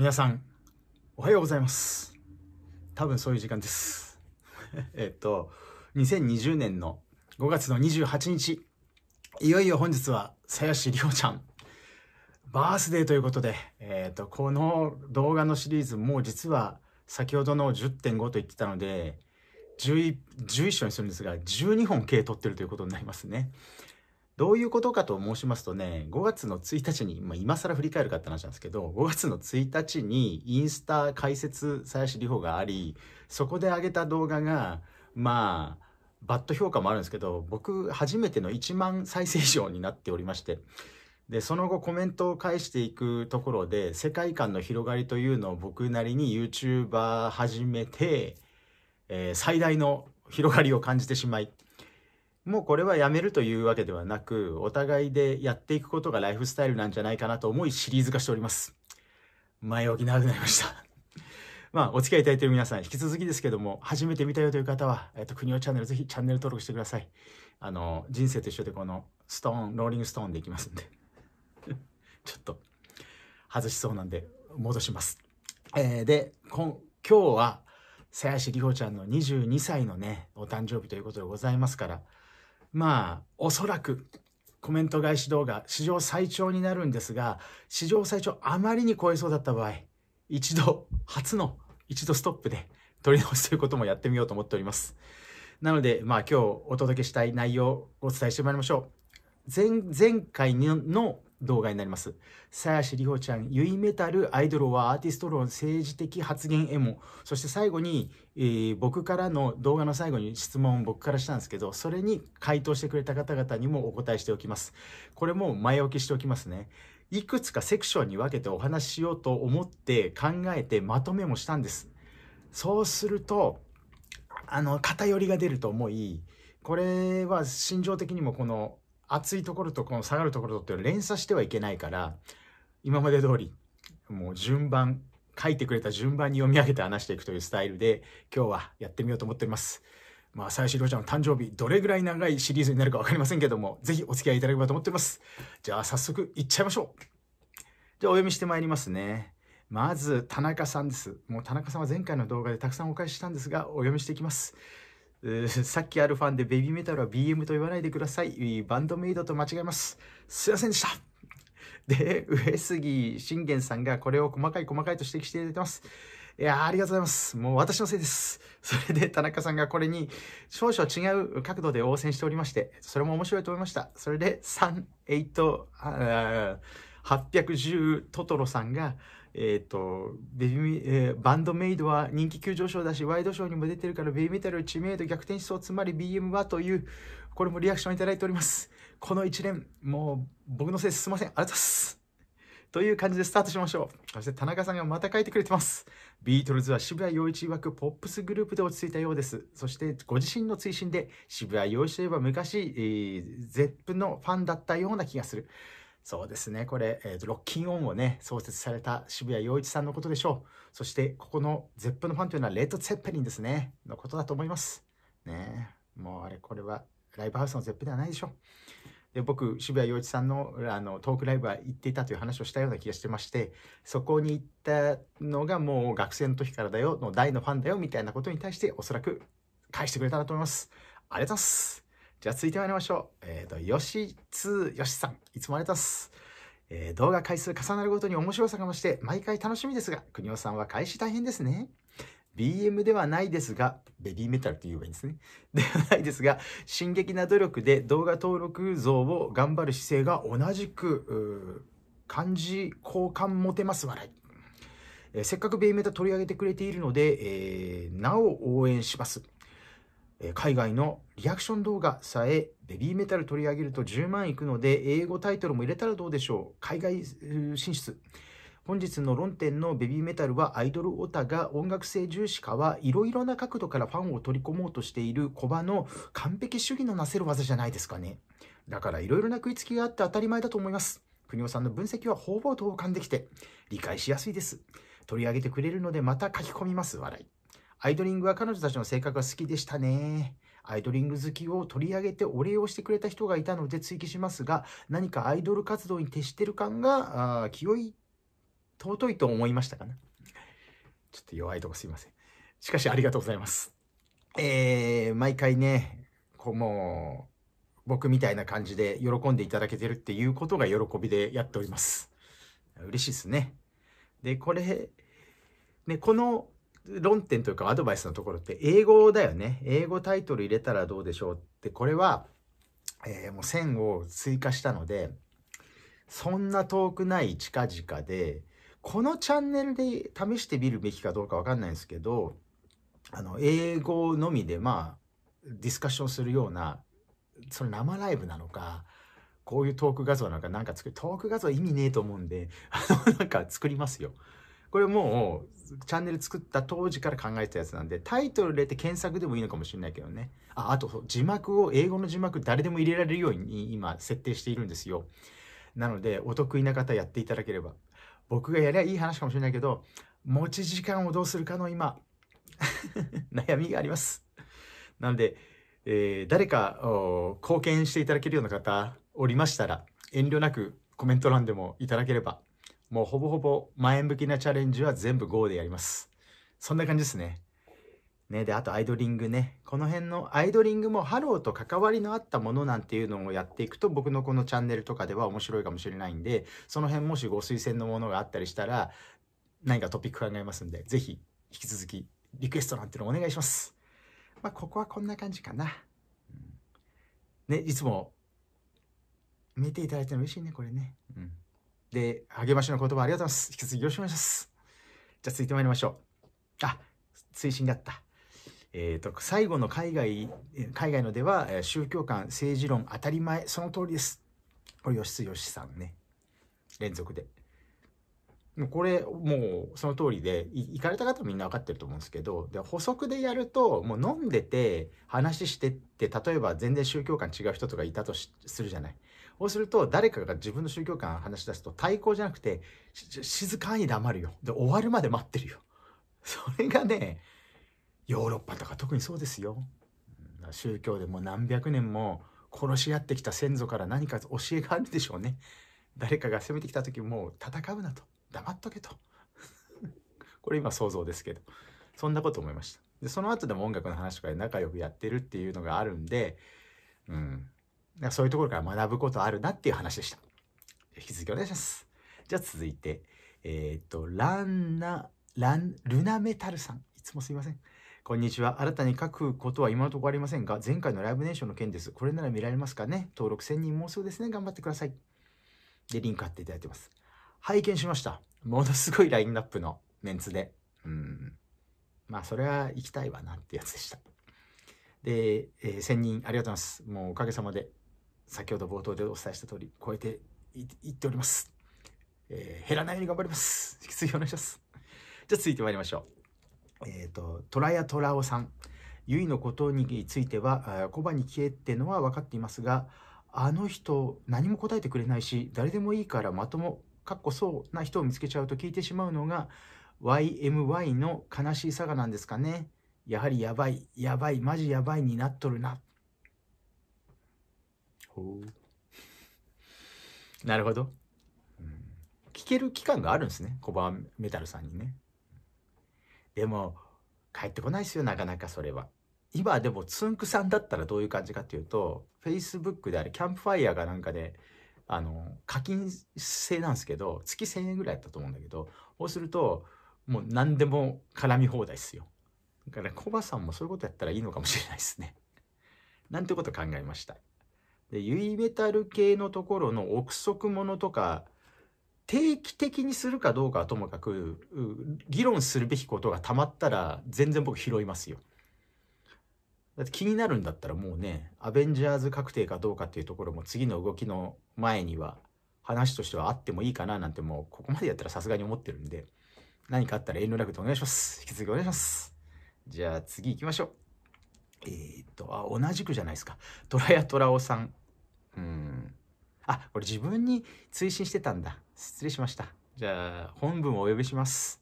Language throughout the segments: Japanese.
皆さん、おはようございます。多分そういう時間です。えっと、2020年の5月の28日、いよいよ本日は、さやしりょうちゃん、バースデーということで、えっ、ー、と、この動画のシリーズ、もう実は、先ほどの10.5と言ってたので、11, 11章にするんですが、12本計取ってるということになりますね。どういうことかと申しますとね、5月の1日に、まあ、今更振り返るかって話なんですけど、5月の1日にインスタ解説、鞘師里帆があり、そこで上げた動画が、まあ、バッド評価もあるんですけど、僕初めての1万再生以上になっておりまして、で、その後コメントを返していくところで、世界観の広がりというのを僕なりに YouTuber 始めて、えー、最大の広がりを感じてしまい、もうこれはやめるというわけではなく、お互いでやっていくことがライフスタイルなんじゃないかなと思いシリーズ化しております。前置き長くなりました。まあ、お付き合いいただいている皆さん、引き続きですけども、初めて見たよという方は、えっと、国をチャンネル、ぜひチャンネル登録してください。あの、人生と一緒でこの、ストーン、ローリングストーンでいきますんで。ちょっと、外しそうなんで、戻します。えー、で、今日は、やしりほちゃんの22歳のね、お誕生日ということでございますから、まあ、おそらくコメント返し動画、史上最長になるんですが、史上最長あまりに超えそうだった場合、一度、初の、一度ストップで取り直しということもやってみようと思っております。なので、まあ今日お届けしたい内容をお伝えしてまいりましょう。前、前回の動画になります。鞘師里帆ちゃん、ゆいメタル、アイドルはアーティスト論、政治的発言エモ。そして最後に、えー、僕からの動画の最後に質問僕からしたんですけど、それに回答してくれた方々にもお答えしておきます。これも前置きしておきますね。いくつかセクションに分けてお話ししようと思って考えてまとめもしたんです。そうすると、あの、偏りが出ると思い、これは心情的にもこの熱いところとこの下がるところとって連鎖してはいけないから今まで通りもう順番書いてくれた順番に読み上げて話していくというスタイルで今日はやってみようと思っております。まあ、最終郎ちゃんの誕生日、どれぐらい長いシリーズになるか分かりませんけども、ぜひお付き合いいただければと思っています。じゃあ、早速いっちゃいましょう。じゃあ、お読みしてまいりますね。まず、田中さんです。もう田中さんは前回の動画でたくさんお返ししたんですが、お読みしていきます。さっきあるファンでベビーメタルは BM と言わないでください。バンドメイドと間違えます。すいませんでした。で、上杉信玄さんがこれを細かい細かいと指摘していただいてます。いやありがとうございます。もう私のせいです。それで田中さんがこれに少々違う角度で応戦しておりまして、それも面白いと思いました。それで3、8、810トトロさんが、えー、と、ベビえー、バンドメイドは人気急上昇だし、ワイドショーにも出てるから、ベビーメタル知名度逆転しそう、つまり BM はという、これもリアクションいただいております。この一連、もう僕のせいすいません。ありがとうございます。という感じでスタートしましょう。そして田中さんがまた書いてくれてます。ビートルズは渋谷陽一わくポップスグループで落ち着いたようです。そしてご自身の追伸で渋谷陽一といえば昔、えー、ゼップのファンだったような気がする。そうですね、これ、えーと、ロッキンオンをね、創設された渋谷陽一さんのことでしょう。そして、ここのゼップのファンというのは、レッド・ェッペリンですね、のことだと思います。ねもうあれ、これはライブハウスのゼップではないでしょう。で、僕、渋谷陽一さんのあのトークライブは行っていたという話をしたような気がしてまして、そこに行ったのがもう学生の時からだよ、の大のファンだよ、みたいなことに対して、おそらく返してくれたなと思います。ありがとうございます。じゃあ続いて参りましょう。えっ、ー、と、よしつよしさん、いつもありがとうございます。えー、動画回数重なるごとに面白さが増して、毎回楽しみですが、国尾さんは開始大変ですね。BM ではないですが、ベビーメタルと言えばいいんですね。ではないですが、進撃な努力で動画登録像を頑張る姿勢が同じく、漢字好感持てます笑い。えー、せっかくベイメタ取り上げてくれているので、えー、なお応援します。海外のリアクション動画さえベビーメタル取り上げると10万いくので英語タイトルも入れたらどうでしょう海外進出本日の論点のベビーメタルはアイドルオタが音楽性重視化はいろいろな角度からファンを取り込もうとしているコバの完璧主義のなせる技じゃないですかねだからいろいろな食いつきがあって当たり前だと思います国尾さんの分析はほぼ同感できて理解しやすいです取り上げてくれるのでまた書き込みます笑いアイドリングは彼女たちの性格が好きでしたね。アイドリング好きを取り上げてお礼をしてくれた人がいたので追記しますが、何かアイドル活動に徹してる感が、あ清い、尊いと思いましたかな。ちょっと弱いとこすいません。しかしありがとうございます。えー、毎回ね、こうもう、僕みたいな感じで喜んでいただけてるっていうことが喜びでやっております。嬉しいですね。で、これ、ね、この論点というかアドバイスのところって英語だよね。英語タイトル入れたらどうでしょうって、これは、えー、もう線を追加したので、そんな遠くない近々で、このチャンネルで試してみるべきかどうかわかんないんですけど、あの、英語のみで、まあ、ディスカッションするような、その生ライブなのか、こういうトーク画像なのかなんか作る、トーク画像意味ねえと思うんで、あの、なんか作りますよ。これもう、チャンネル作った当時から考えてたやつなんで、タイトル入れて検索でもいいのかもしれないけどね。あ、あと、字幕を、英語の字幕誰でも入れられるように今、設定しているんですよ。なので、お得意な方やっていただければ。僕がやりゃいい話かもしれないけど、持ち時間をどうするかの今、悩みがあります。なので、えー、誰か貢献していただけるような方おりましたら、遠慮なくコメント欄でもいただければもうほぼほぼ前向きなチャレンジは全部 GO でやります。そんな感じですね。ね、で、あとアイドリングね。この辺のアイドリングもハローと関わりのあったものなんていうのをやっていくと僕のこのチャンネルとかでは面白いかもしれないんで、その辺もしご推薦のものがあったりしたら何かトピック考えますんで、ぜひ引き続きリクエストなんてのお願いします。まあ、ここはこんな感じかな。ね、いつも見ていただいても嬉しいね、これね。うん。で、励ましの言葉ありがとうございます。引き続きよろしくお願いします。じゃあ、続いてまいりましょう。あ、推進だった。えーと、最後の海外海外のでは宗教観政治論当たり前その通りですこれ義経さんね連続でもうこれもうその通りで行かれた方みんな分かってると思うんですけどで補足でやるともう飲んでて話してって例えば全然宗教観違う人とかいたとするじゃないそうすると、誰かが自分の宗教観を話し出すと、対抗じゃなくて、静かに黙るよ。で、終わるまで待ってるよ。それがね、ヨーロッパとか特にそうですよ。宗教でも何百年も殺し合ってきた先祖から何か教えがあるでしょうね。誰かが攻めてきた時もう戦うなと。黙っとけと。これ今想像ですけど。そんなこと思いました。で、その後でも音楽の話とかで仲良くやってるっていうのがあるんで、うん、そういうところから学ぶことあるなっていう話でした。引き続きお願いします。じゃあ続いて、えー、っと、ランナ、ラン、ルナメタルさん。いつもすいません。こんにちは。新たに書くことは今のところありませんが、前回のライブネーションの件です。これなら見られますかね登録1000人もうすぐですね。頑張ってください。で、リンク貼っていただいてます。拝見しました。ものすごいラインナップのメンツで。うん。まあ、それは行きたいわなってやつでした。で、え1000人ありがとうございます。もうおかげさまで先ほど冒頭でお伝えした通り超えていっております、えー、減らないように頑張ります 引き続きお願いしますじゃあ続いてまいりましょうえっ、ー、と虎屋虎雄さんゆいのことについては小判に消えってのは分かっていますがあの人何も答えてくれないし誰でもいいからまともかっこそうな人を見つけちゃうと聞いてしまうのが YMY の悲しいさがなんですかねやはりやばいやばいマジやばいになっとるななるほど、うん、聞ける期間があるんですねコバメタルさんにねでも帰ってこないですよなかなかそれは今でもつんくさんだったらどういう感じかっていうと Facebook であれキャンプファイヤーがなんかであの課金制なんですけど月1,000円ぐらいだったと思うんだけどそうするともう何でも絡み放題っすよだからコバさんもそういうことやったらいいのかもしれないですねなんてこと考えましたで、ユイメタル系のところの憶測ものとか、定期的にするかどうかはともかく、議論するべきことがたまったら、全然僕拾いますよ。だって気になるんだったらもうね、アベンジャーズ確定かどうかっていうところも次の動きの前には話としてはあってもいいかななんてもうここまでやったらさすがに思ってるんで、何かあったら遠慮なくてお願いします。引き続きお願いします。じゃあ次行きましょう。えー、っと、あ、同じくじゃないですか。トラヤトラオさん。うんあこれ自分に追伸してたんだ失礼しましたじゃあ本文をお呼びします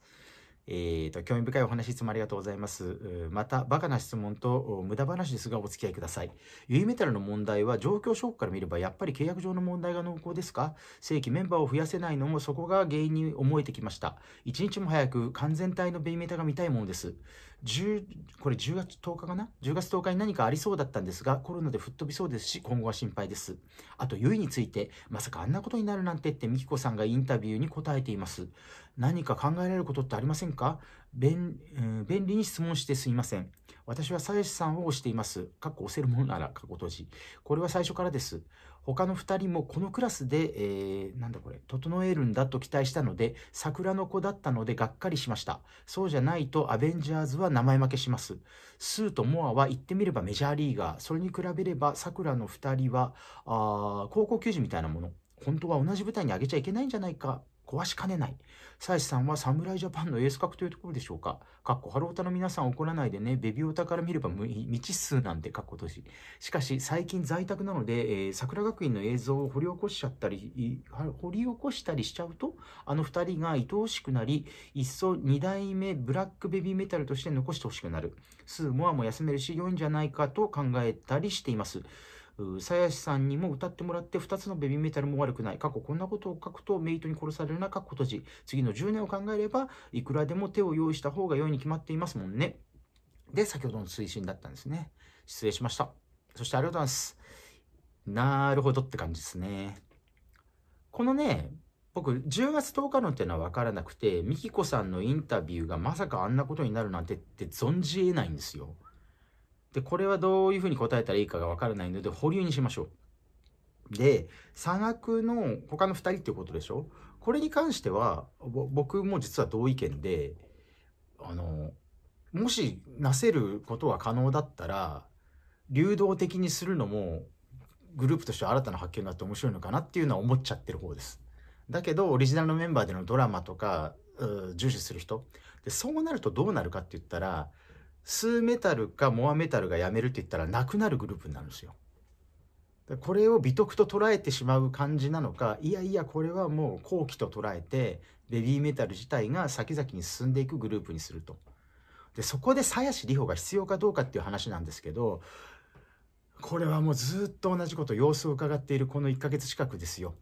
えーと、興味深いお話いつもありがとうございます。また、バカな質問と無駄話ですがお付き合いください。ユイメタルの問題は状況証拠から見ればやっぱり契約上の問題が濃厚ですか正規メンバーを増やせないのもそこが原因に思えてきました。一日も早く完全体のベイメタが見たいものです。10これ10月10日かな10月10日に何かありそうだったんですがコロナで吹っ飛びそうですし今後は心配ですあとゆいについてまさかあんなことになるなんてってミキコさんがインタビューに答えています何か考えられることってありませんか便,、えー、便利に質問してすいません。私は鞘師さんを押しています。かっこ押せるものなら、かっこじ。これは最初からです。他の2人もこのクラスで、えー、なんだこれ、整えるんだと期待したので、桜の子だったのでがっかりしました。そうじゃないとアベンジャーズは名前負けします。スーとモアは言ってみればメジャーリーガー。それに比べれば桜の2人は、あ高校球児みたいなもの。本当は同じ舞台に上げちゃいけないんじゃないか壊しかねない。サイさんは侍ジャパンのエース格というところでしょうか。かっこ、ハロータの皆さん怒らないでね、ベビオタから見れば未知数なんで、かっことし。しかし、最近在宅なので、えー、桜学院の映像を掘り起こしちゃったり、掘り起こしたりしちゃうと、あの二人が愛おしくなり、いっそ二代目ブラックベビーメタルとして残してほしくなる。スーモアも休めるし、良いんじゃないかと考えたりしています。鞘師さんにも歌ってもらって2つのベビーメタルも悪くない過去こんなことを書くとメイトに殺されるな過去じ次の10年を考えればいくらでも手を用意した方が良いに決まっていますもんねで先ほどの推進だったんですね失礼しましたそしてありがとうございますなるほどって感じですねこのね僕10月10日のっていうのは分からなくてミキコさんのインタビューがまさかあんなことになるなんてって存じえないんですよで、これはどういうふうに答えたらいいかがわからないので、保留にしましょう。で、差額の他の2人っていうことでしょこれに関しては、僕も実は同意見で、あの、もしなせることが可能だったら、流動的にするのも、グループとして新たな発見があって面白いのかなっていうのは思っちゃってる方です。だけど、オリジナルのメンバーでのドラマとか、重視する人。で、そうなるとどうなるかって言ったら、スーメタルかモアメタルがやめるって言ったらなくなるグループになるんですよ。これを美徳と捉えてしまう感じなのかいやいやこれはもう後期と捉えてベビーメタル自体が先々に進んでいくグループにすると。でそこで鞘師里保が必要かどうかっていう話なんですけどこれはもうずっと同じこと様子を伺っているこの1ヶ月近くですよ。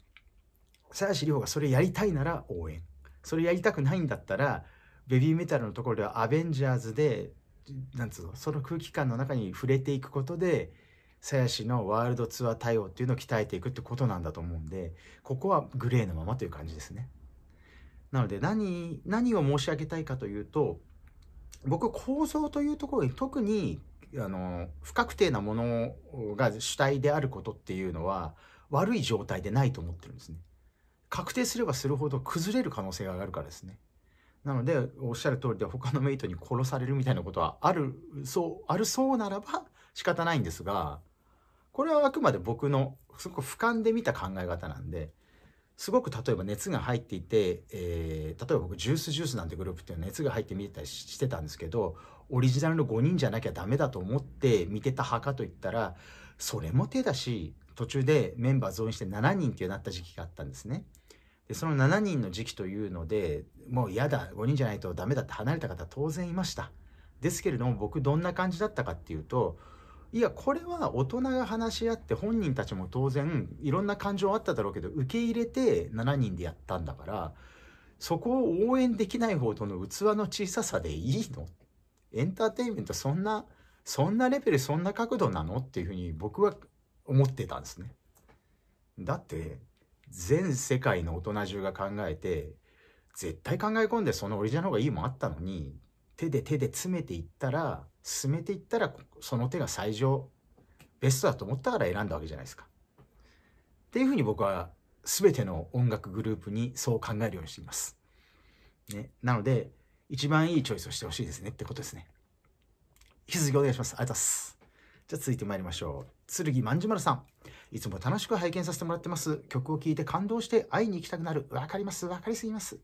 鞘師里保がそれやりたいなら応援それやりたくないんだったらベビーメタルのところではアベンジャーズでなんつうのその空気感の中に触れていくことで鞘師のワールドツアー対応っていうのを鍛えていくってことなんだと思うんでここはグレーのままという感じですね。なので何何を申し上げたいかというと僕構造というところに特にあの不確定なものが主体であることっていうのは悪い状態でないと思ってるんですね。確定すればするほど崩れる可能性が上がるからですね。なので、おっしゃる通りで他のメイトに殺されるみたいなことはある、そう、あるそうならば仕方ないんですが、これはあくまで僕のすごく俯瞰で見た考え方なんで、すごく例えば熱が入っていて、えー、例えば僕ジュースジュースなんてグループっていうのは熱が入って見てたりしてたんですけど、オリジナルの5人じゃなきゃダメだと思って見てた墓といったら、それも手だし、途中でメンバー増員して7人ってなった時期があったんですね。でその7人の時期というのでもう嫌だ5人じゃないとダメだって離れた方当然いましたですけれども僕どんな感じだったかっていうといやこれは大人が話し合って本人たちも当然いろんな感情あっただろうけど受け入れて7人でやったんだからそこを応援できない方との器の小ささでいいのエンターテインメントそんなそんなレベルそんな角度なのっていうふうに僕は思ってたんですね。だって全世界の大人中が考えて、絶対考え込んでそのオリジナルの方がいいもんあったのに、手で手で詰めていったら、進めていったら、その手が最上、ベストだと思ったから選んだわけじゃないですか。っていうふうに僕は全ての音楽グループにそう考えるようにしています。ね、なので、一番いいチョイスをしてほしいですねってことですね。引き続きお願いします。ありがとうございます。じゃあ続いて参りましょう。剣まんじまるさん。いつも楽しく拝見させてもらってます。曲を聴いて感動して会いに行きたくなる。わかります。わかりすぎます。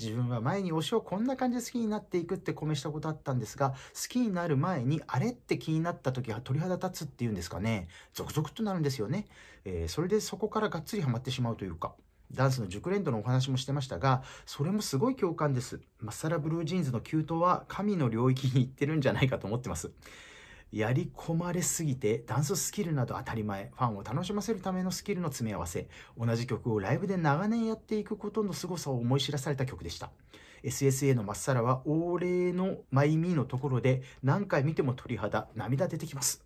自分は前に推しをこんな感じで好きになっていくってコメしたことあったんですが、好きになる前にあれって気になった時は鳥肌立つっていうんですかね。続々となるんですよね。えー、それでそこからがっつりハマってしまうというか。ダンスの熟練度のお話もしてましたが、それもすごい共感です。まっさらブルージーンズの急騰は神の領域に行ってるんじゃないかと思ってます。やり込まれすぎてダンススキルなど当たり前ファンを楽しませるためのスキルの詰め合わせ同じ曲をライブで長年やっていくことの凄さを思い知らされた曲でした SSA のまっさらは「王礼のマイミー」のところで何回見ても鳥肌涙出てきます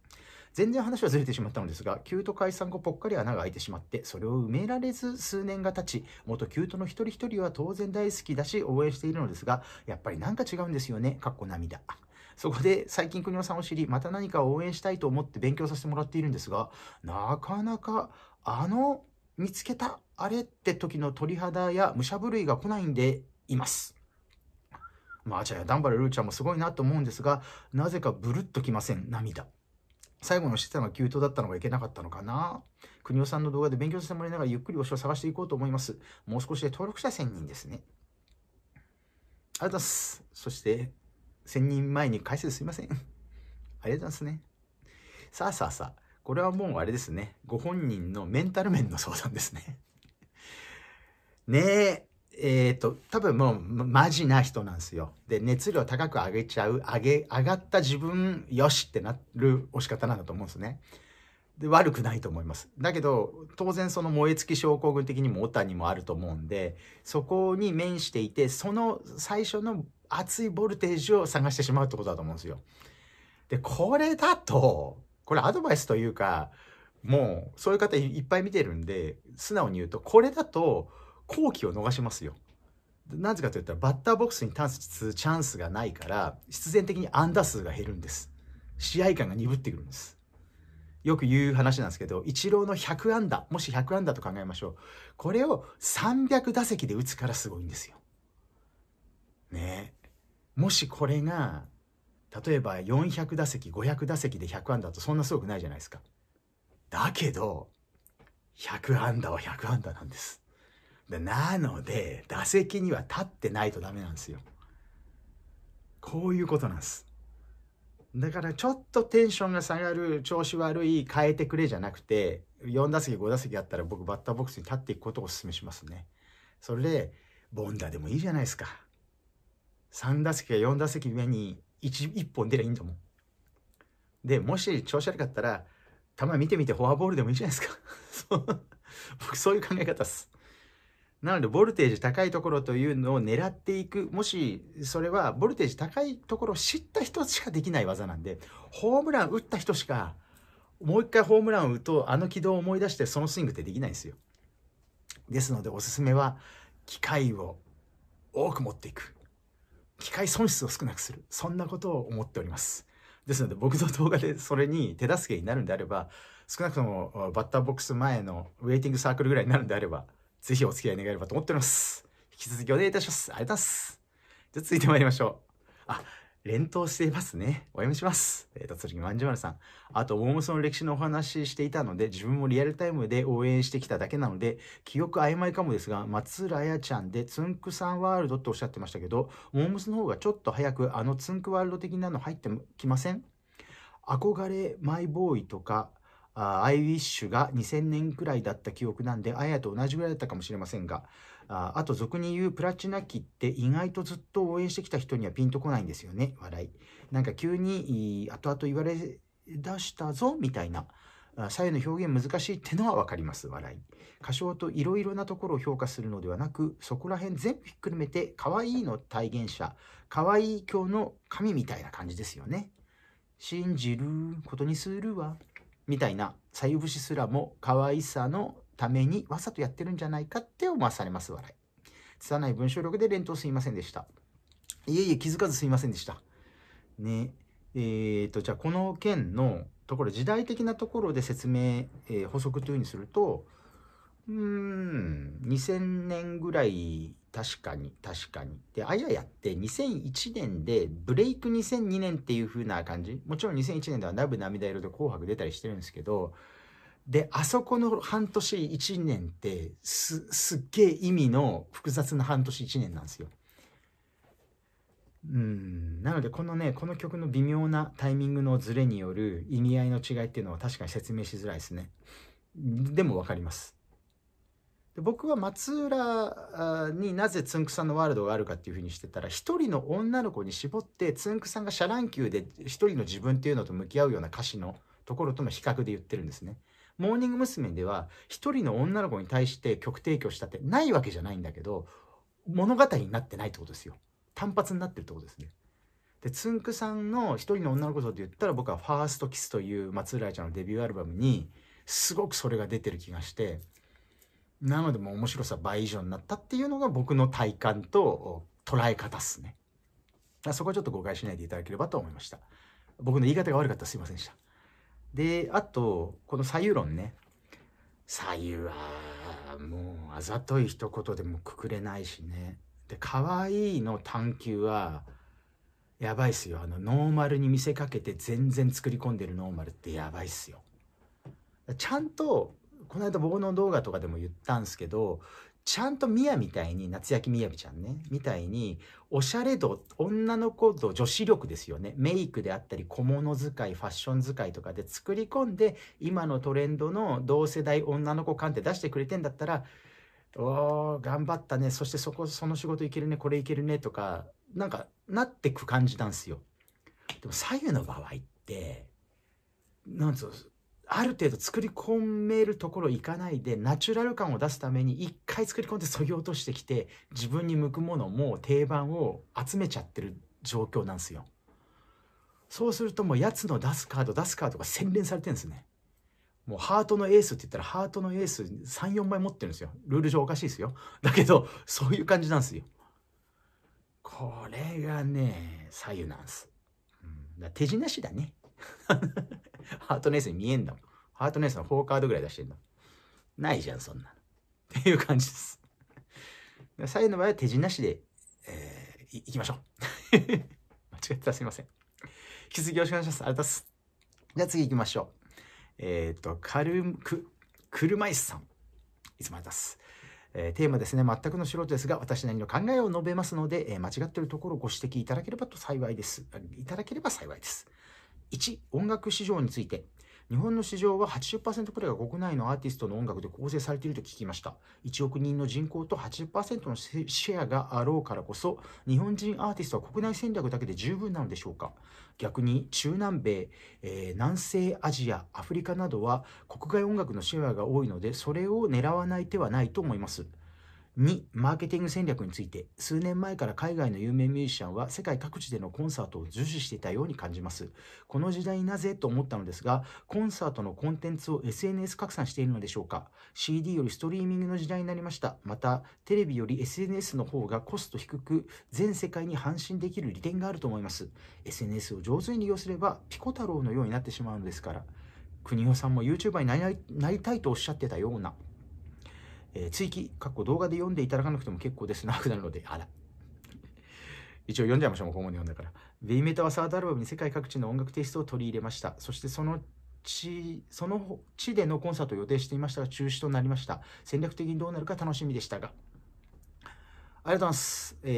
全然話はずれてしまったのですが、キュート解散後ぽっかり穴が開いてしまって、それを埋められず数年が経ち、元キュートの一人一人は当然大好きだし応援しているのですが、やっぱりなんか違うんですよね。かっこ涙。そこで最近国尾さんを知り、また何かを応援したいと思って勉強させてもらっているんですが、なかなかあの見つけたあれって時の鳥肌や武者震いが来ないんでいます。まあ、じちゃあやダンバルルーちゃんもすごいなと思うんですが、なぜかブルッときません、涙。最後のしてたのが急騰だったのがいけなかったのかな国尾さんの動画で勉強させてもらいながらゆっくり推しを探していこうと思います。もう少しで登録者1000人ですね。ありがとうございます。そして、1000人前に解説すいません。ありがとうございますね。さあさあさあ、これはもうあれですね。ご本人のメンタル面の相談ですね。ねえ、えっ、ー、と、多分もう、マジな人なんですよ。で、熱量高く上げちゃう、上げ、上がった自分、よしってなる押し方なんだと思うんですね。で、悪くないと思います。だけど、当然その燃え尽き症候群的にもオタにもあると思うんで、そこに面していて、その最初の熱いボルテージを探してしまうってことだと思うんですよ。で、これだと、これアドバイスというか、もうそういう方いっぱい見てるんで、素直に言うと、これだと、好機を逃しますよ。なぜかといったら、バッターボックスに立つチャンスがないから、必然的に安打数が減るんです。試合感が鈍ってくるんです。よく言う話なんですけど、イチローの100安打、もし100安打と考えましょう。これを300打席で打つからすごいんですよ。ねもしこれが例えば400打席500打席で100安打とそんなすごくないじゃないですかだけど100安打は100安打なんですなので打席には立ってないとダメなんですよこういうことなんですだからちょっとテンションが下がる調子悪い変えてくれじゃなくて4打席5打席あったら僕バッターボックスに立っていくことをお勧めしますねそれでボンダでもいいじゃないですか3打席か4打席目に 1, 1本出りゃいいんだもん。で、もし調子悪かったら、球見てみてフォアボールでもいいじゃないですか。僕そういう考え方っす。なので、ボルテージ高いところというのを狙っていく。もし、それは、ボルテージ高いところを知った人しかできない技なんで、ホームラン打った人しか、もう一回ホームランを打とう、あの軌道を思い出して、そのスイングってできないんですよ。ですので、おすすめは、機械を多く持っていく。機械損失を少なくする。そんなことを思っております。ですので僕の動画でそれに手助けになるんであれば、少なくともバッターボックス前のウェイティングサークルぐらいになるんであれば、ぜひお付き合い願えればと思っております。引き続きお願いいたします。ありがとうございます。じゃあ続いて参りましょう。あ、連投していますね。お読みします。えっ、ー、と、鶴木まんじさん。あと、ウォームスの歴史のお話していたので、自分もリアルタイムで応援してきただけなので、記憶曖昧かもですが、松浦彩ちゃんでツンクさんワールドっておっしゃってましたけど、ウォームスの方がちょっと早くあのツンクワールド的なの入ってきません憧れマイボーイとか、アイウィッシュが2000年くらいだった記憶なんで、彩と同じぐらいだったかもしれませんが、ああと俗に言うプラチナ期って意外とずっと応援してきた人にはピンとこないんですよね笑いなんか急に後々言われ出したぞみたいな左右の表現難しいってのは分かります笑い歌唱といろいろなところを評価するのではなくそこら辺全部ひっくるめて可愛いの体現者可愛い教の神みたいな感じですよね信じることにするわみたいな左右節すらも可愛さのためにわざとやってるんじゃないかって思わされます笑い。拙い文章力で連投すいませんでした。いえいえ気づかずすいませんでした。ねえーと、じゃあこの件のところ時代的なところで説明、えー、補足というふうにするとうん2000年ぐらい確かに確かにであややって2001年でブレイク2002年っていうふうな感じもちろん2001年では「いぶ涙色」で「紅白」出たりしてるんですけどであそこの半年1年ってすすっげえ意味の複雑な半年1年なんですよ。うんなのでこのねこの曲の微妙なタイミングのズレによる意味合いの違いっていうのは確かに説明しづらいですね。でも分かります。で僕は松浦になぜつんくさんのワールドがあるかっていうふうにしてたら一人の女の子に絞ってつんくさんがシャランキューで一人の自分っていうのと向き合うような歌詞のところとの比較で言ってるんですね。モーニング娘。では、一人の女の子に対して曲提供したってないわけじゃないんだけど、物語になってないってことですよ。単発になってるってことですね。で、つんくさんの一人の女の子と言ったら僕はファーストキスという松浦ちゃんのデビューアルバムに、すごくそれが出てる気がして、なのでもう面白さ倍以上になったっていうのが僕の体感と捉え方っすね。そこはちょっと誤解しないでいただければと思いました。僕の言い方が悪かったすいませんでした。で、あと、この左右論ね。左右は、もう、あざとい一言でもくくれないしね。で、可愛いの探求は、やばいっすよ。あの、ノーマルに見せかけて全然作り込んでるノーマルってやばいっすよ。ちゃんと、この間僕の動画とかでも言ったんですけど、ちゃんとみやみたいに、夏焼きみやびちゃんね、みたいに、おしゃれ度、女の子度、女子力ですよね。メイクであったり、小物使い、ファッション使いとかで作り込んで、今のトレンドの同世代女の子感って出してくれてんだったら、おー、頑張ったね。そしてそこ、その仕事いけるね、これいけるね、とか、なんか、なってく感じなんですよ。でも、左右の場合って、なんつうの、ある程度作り込めるところいかないでナチュラル感を出すために一回作り込んでそぎ落としてきて自分に向くものも定番を集めちゃってる状況なんですよそうするともうやつの出すカード出すカードが洗練されてるんですねもうハートのエースって言ったらハートのエース34枚持ってるんですよルール上おかしいですよだけどそういう感じなんですよこれがね左右なんです、うん、だ手品師だね ハートネースに見えんだもん。ハートネースの4カードぐらい出してんだもん。ないじゃん、そんなの。っていう感じです。左右の場合は手品なしで、えー、いいきましょう。間違ってたすいません。引き続きよろしくお願いします。ありがとうございます。じゃあ次行きましょう。えっ、ー、と、カルク、車椅子さん。いつもありがとうございます。えー、テーマですね。全くの素人ですが、私なりの考えを述べますので、えー、間違ってるところをご指摘いただければと幸いです。いただければ幸いです。1、音楽市場について。日本の市場は80%くらいが国内のアーティストの音楽で構成されていると聞きました。1億人の人口と80%のシェアがあろうからこそ、日本人アーティストは国内戦略だけで十分なのでしょうか逆に中南米、えー、南西アジア、アフリカなどは国外音楽のシェアが多いので、それを狙わない手はないと思います。2マーケティング戦略について数年前から海外の有名ミュージシャンは世界各地でのコンサートを重視していたように感じますこの時代になぜと思ったのですがコンサートのコンテンツを SNS 拡散しているのでしょうか CD よりストリーミングの時代になりましたまたテレビより SNS の方がコスト低く全世界に搬信できる利点があると思います SNS を上手に利用すればピコ太郎のようになってしまうのですから国尾さんも YouTuber になりたいとおっしゃってたようなえー、追記、かっこ動画で読んでいただかなくても結構です。長くなるので、あら。一応読んじゃいましょう、本物で読んだから。V メタはサードアルバムに世界各地の音楽テイストを取り入れました。そしてその地その地でのコンサートを予定していましたが中止となりました。戦略的にどうなるか楽しみでしたが。ありがとうございます。え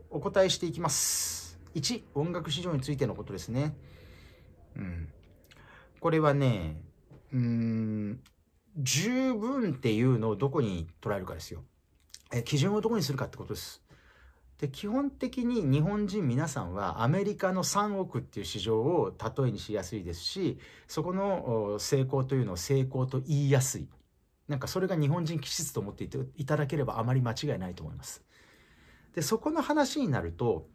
ー、お答えしていきます。1、音楽市場についてのことですね。うん。これはね、うーん、十分っていうのをどこに捉えるかですよ。え基準をどこにするかってことです。で基本的に日本人皆さんはアメリカの3億っていう市場を例えにしやすいですしそこの成功というのを成功と言いやすいなんかそれが日本人気質と思っていていただければあまり間違いないと思います。でそこの話になると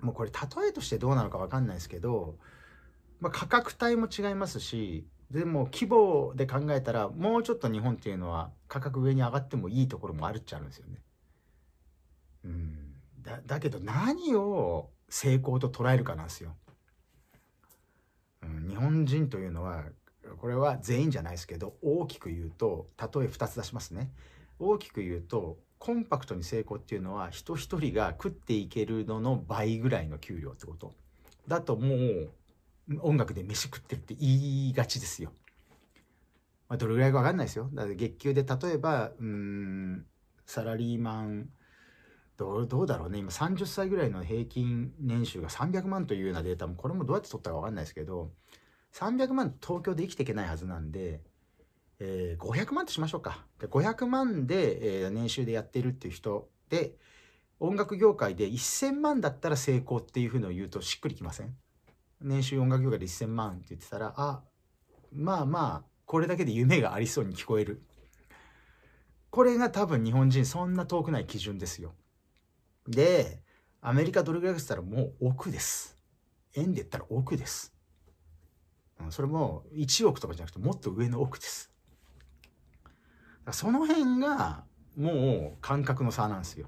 もうこれ例えとしてどうなのか分かんないですけど、まあ、価格帯も違いますしでも規模で考えたらもうちょっと日本っていうのは価格上に上がってもいいところもあるっちゃあるんですよね。うんだだけど何を成功と捉えるかなんですよ。うん、日本人というのはこれは全員じゃないですけど大きく言うと例え2つ出しますね。大きく言うとコンパクトに成功っていうのは人一人が食っていけるのの倍ぐらいの給料ってことだともう音楽で飯食ってるって言いがちですよ。まあ、どれぐらいか分かんないですよ。だって月給で例えば、うん、サラリーマン、どうどうだろうね、今30歳ぐらいの平均年収が300万というようなデータも、これもどうやって取ったか分かんないですけど、300万東京で生きていけないはずなんで、えー、500万としましょうか。で500万で、えー、年収でやってるっていう人で、音楽業界で1000万だったら成功っていうふうの言うとしっくりきません年収音楽業界で1000万って言ってたらあまあまあこれだけで夢がありそうに聞こえるこれが多分日本人そんな遠くない基準ですよでアメリカどれぐらいかしたらもう億です円で言ったら億ですそれも1億とかじゃなくてもっと上の億ですその辺がもう感覚の差なんですよ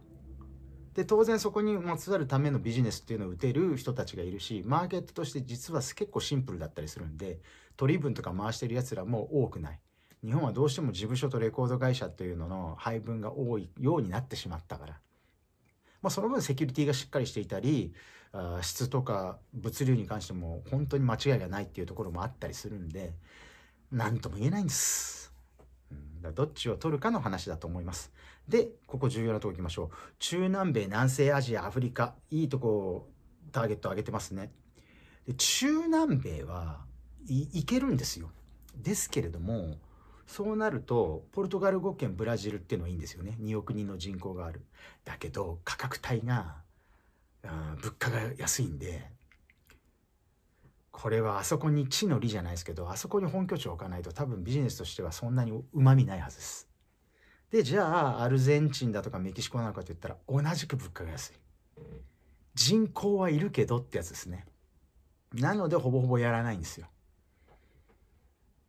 で当然そこにまつわるためのビジネスっていうのを打てる人たちがいるしマーケットとして実は結構シンプルだったりするんで取り分とか回してるやつらも多くない日本はどうしても事務所とレコード会社というのの配分が多いようになってしまったから、まあ、その分セキュリティがしっかりしていたりあ質とか物流に関しても本当に間違いがないっていうところもあったりするんで何とも言えないんです、うん、だどっちを取るかの話だと思いますで、ここ重要なとこ行きましょう。中南米、南西アジア、アフリカ、いいとこターゲット上げてますね。で中南米はいけるんですよ。ですけれども、そうなると、ポルトガル語圏ブラジルっていうのはいいんですよね。2億人の人口がある。だけど、価格帯が、物価が安いんで、これはあそこに地の利じゃないですけど、あそこに本拠地を置かないと多分ビジネスとしてはそんなにうまみないはずです。でじゃあアルゼンチンだとかメキシコなのかといったら同じく物価が安い人口はいるけどってやつですねなのでほぼほぼやらないんですよ、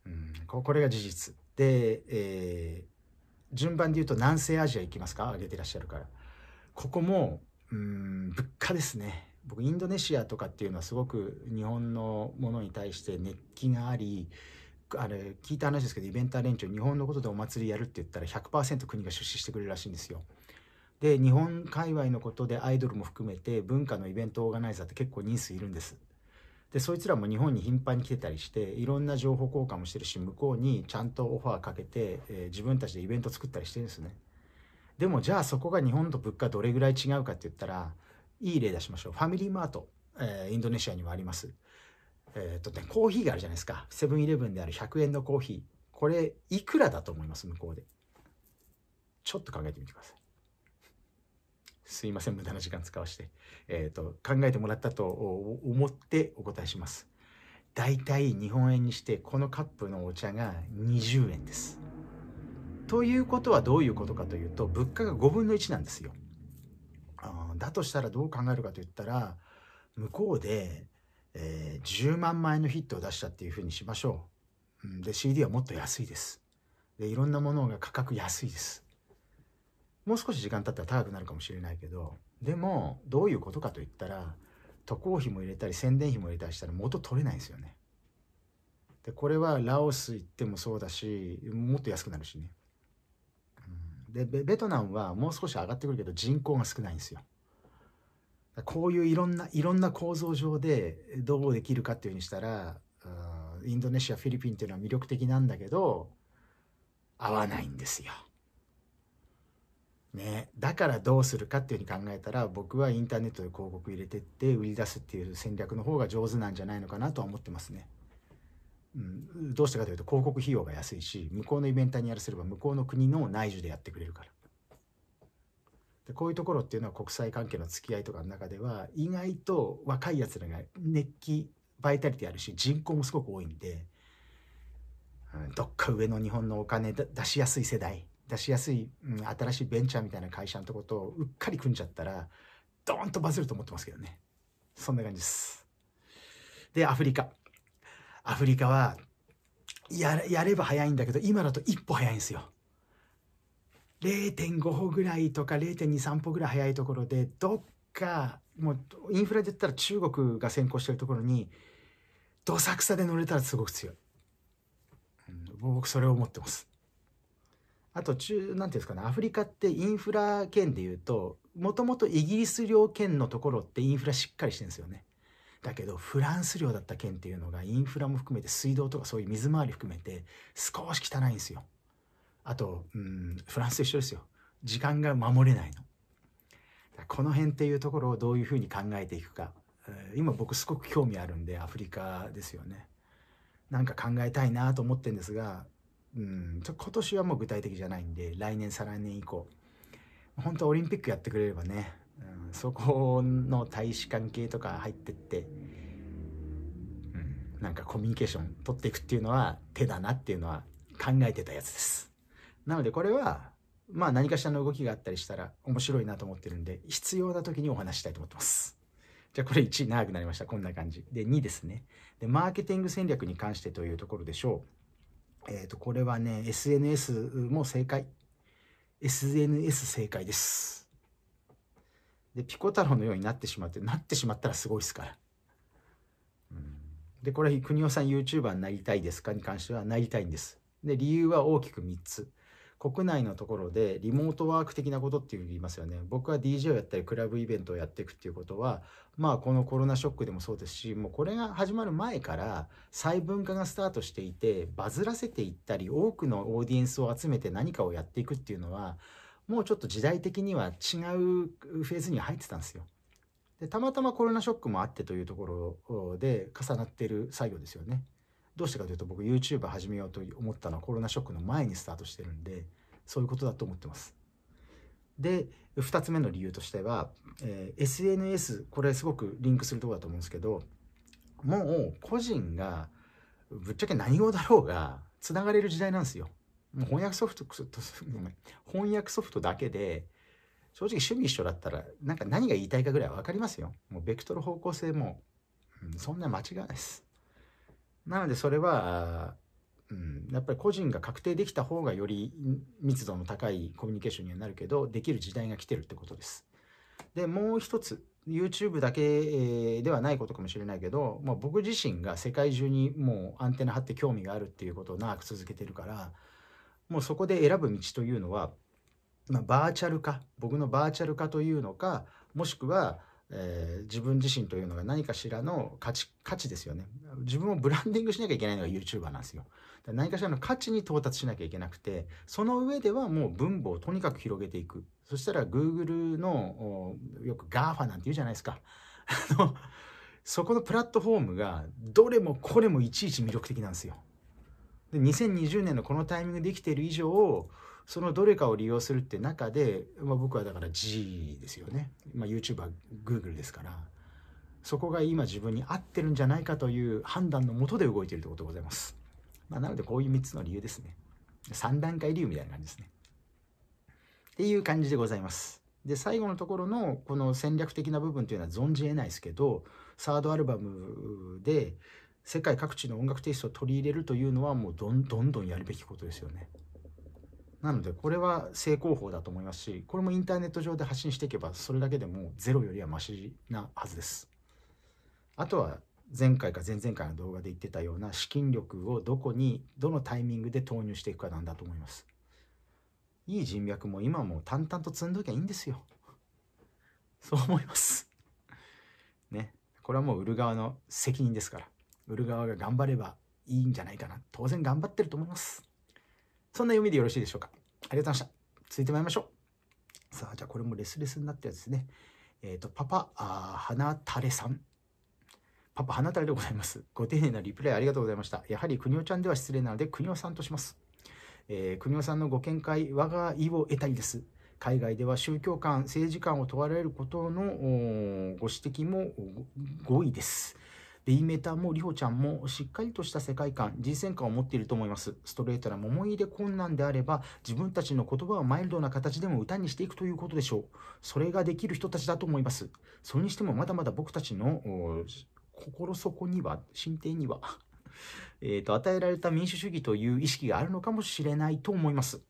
うん、これが事実で、えー、順番で言うと南西アジア行きますか上げてらっしゃるからここもうん物価ですね僕インドネシアとかっていうのはすごく日本のものに対して熱気がありあれ聞いた話ですけどイベンター連中日本のことでお祭りやるって言ったら100%国が出資してくれるらしいんですよ。で日本界隈のことでアイドルも含めて文化のイベントオーガナイザーって結構人数いるんです。でそいつらも日本に頻繁に来てたりしていろんな情報交換もしてるし向こうにちゃんとオファーかけて、えー、自分たちでイベント作ったりしてるんですね。でもじゃあそこが日本と物価どれぐらい違うかって言ったらいい例出しましょう。ファミリーマート、えー、インドネシアにはあります。えっ、とね、コーヒーがあるじゃないですか。セブンイレブンである100円のコーヒー。これ、いくらだと思います向こうで。ちょっと考えてみてください。すいません、無駄な時間使わして。えっ、と、考えてもらったと思ってお答えします。大体日本円にしてこのカップのお茶が20円です。ということはどういうことかというと物価が5分の1なんですよ。だとしたらどう考えるかといったら向こうでえー、10万枚のヒットを出したっていうふうにしましょう。うん、で、CD はもっと安いです。で、いろんなものが価格安いです。もう少し時間経ったら高くなるかもしれないけど、でも、どういうことかといったら、渡航費も入れたり宣伝費も入れたりしたら元取れないんですよね。で、これはラオス行ってもそうだし、もっと安くなるしね。でベトナムはもう少し上がってくるけど人口が少ないんですよ。こういういろんないろんな構造上でどうできるかっていうふうにしたらインドネシアフィリピンっていうのは魅力的なんだけど合わないんですよ。ね、だからどうするかっていうふうに考えたら僕はインターネットで広告入れてって売り出すっていう戦略の方が上手なんじゃないのかなとは思ってますね。うん、どうしてかというと広告費用が安いし向こうのイベントにやらせれば向こうの国の内需でやってくれるから。でこういうところっていうのは国際関係の付き合いとかの中では意外と若いやつらが熱気バイタリティあるし人口もすごく多いんで、うん、どっか上の日本のお金出しやすい世代出しやすい、うん、新しいベンチャーみたいな会社のとことうっかり組んじゃったらドーンとバズると思ってますけどねそんな感じですでアフリカアフリカはやれば早いんだけど今だと一歩早いんですよ0.5歩ぐらいとか0.23歩ぐらい速いところでどっかもうインフラで言ったら中国が先行してるところにどさくさで乗れたらすごく強い、うん、僕それを思ってますあと中なんていうんですかねアフリカってインフラ圏でいうともともとイギリス領圏のところってインフラしっかりしてるんですよねだけどフランス領だった県っていうのがインフラも含めて水道とかそういう水回り含めて少し汚いんですよあと、うん、フランスと一緒ですよ。時間が守れないの。この辺っていうところをどういうふうに考えていくか。今僕すごく興味あるんで、アフリカですよね。なんか考えたいなと思ってるんですが、うん、今年はもう具体的じゃないんで、来年、再来年以降。本当オリンピックやってくれればね、うん、そこの大使関係とか入ってって、うん、なんかコミュニケーション取っていくっていうのは手だなっていうのは考えてたやつです。なのでこれは、まあ何かしらの動きがあったりしたら面白いなと思ってるんで、必要な時にお話したいと思ってます。じゃあこれ1、長くなりました。こんな感じ。で、2ですね。で、マーケティング戦略に関してというところでしょう。えっ、ー、と、これはね、SNS も正解。SNS 正解です。で、ピコ太郎のようになってしまって、なってしまったらすごいですから。で、これ、国尾さん YouTuber になりたいですかに関しては、なりたいんです。で、理由は大きく3つ。国内のところでリモートワーク的なことって言いますよね。僕は DJ をやったりクラブイベントをやっていくっていうことは、まあこのコロナショックでもそうですし、もうこれが始まる前から細分化がスタートしていて、バズらせていったり、多くのオーディエンスを集めて何かをやっていくっていうのは、もうちょっと時代的には違うフェーズに入ってたんですよ。でたまたまコロナショックもあってというところで重なってる作業ですよね。どうしてかというと僕 YouTube 始めようと思ったのはコロナショックの前にスタートしてるんでそういうことだと思ってます。で2つ目の理由としては、えー、SNS これすごくリンクするとこだと思うんですけどもう個人がぶっちゃけ何語だろうがつながれる時代なんですよ。もう翻訳ソフト翻訳ソフトだけで正直趣味一緒だったらなんか何が言いたいかぐらい分かりますよ。もうベクトル方向性も、うん、そんな間違いないです。なのでそれは、うん、やっぱり個人が確定できた方がより密度の高いコミュニケーションにはなるけど、できる時代が来てるってことです。で、もう一つ、YouTube だけではないことかもしれないけど、まあ、僕自身が世界中にもうアンテナ張って興味があるっていうことを長く続けてるからもうそこで選ぶ道というのは、まあ、バーチャル化僕のバーチャル化というのかもしくはえー、自分自身というのが何かしらの価値、価値ですよね。自分をブランディングしなきゃいけないのが YouTuber なんですよ。何かしらの価値に到達しなきゃいけなくて、その上ではもう分母をとにかく広げていく。そしたら Google の、よく GAFA なんて言うじゃないですか。あの、そこのプラットフォームが、どれもこれもいちいち魅力的なんですよ。で、2020年のこのタイミングで生きている以上、そのどれかを利用するって中で、まあ、僕はだから G ですよね、まあ、YouTube は Google ですからそこが今自分に合ってるんじゃないかという判断のもとで動いているということでございます、まあ、なのでこういう3つの理由ですね3段階理由みたいな感じですねっていう感じでございますで最後のところのこの戦略的な部分というのは存じ得ないですけどサードアルバムで世界各地の音楽テイストを取り入れるというのはもうどんどんどんやるべきことですよね。なのでこれは正攻法だと思いますしこれもインターネット上で発信していけばそれだけでもゼロよりはマシなはずですあとは前回か前々回の動画で言ってたような資金力をどこにどのタイミングで投入していくかなんだと思いますいい人脈も今も淡々と積んどきゃいいんですよそう思いますねこれはもう売る側の責任ですから売る側が頑張ればいいんじゃないかな当然頑張ってると思いますそんな読みでよろしいでしょうか。ありがとうございました。続いてまいりましょう。さあ、じゃあこれもレスレスになったやつですね。えっ、ー、と、パパ、あ花垂れさん。パパ、花垂れでございます。ご丁寧なリプレイありがとうございました。やはり、くにおちゃんでは失礼なので、くにおさんとします。えー、におさんのご見解、我が意を得たりです。海外では宗教観、政治観を問われることのご指摘もご意です。ベイメーターもリホちゃんもしっかりとした世界観、人選観を持っていると思います。ストレートな桃入れ困難であれば、自分たちの言葉をマイルドな形でも歌にしていくということでしょう。それができる人たちだと思います。それにしてもまだまだ僕たちの心底には、進展には、えーと、与えられた民主主義という意識があるのかもしれないと思います。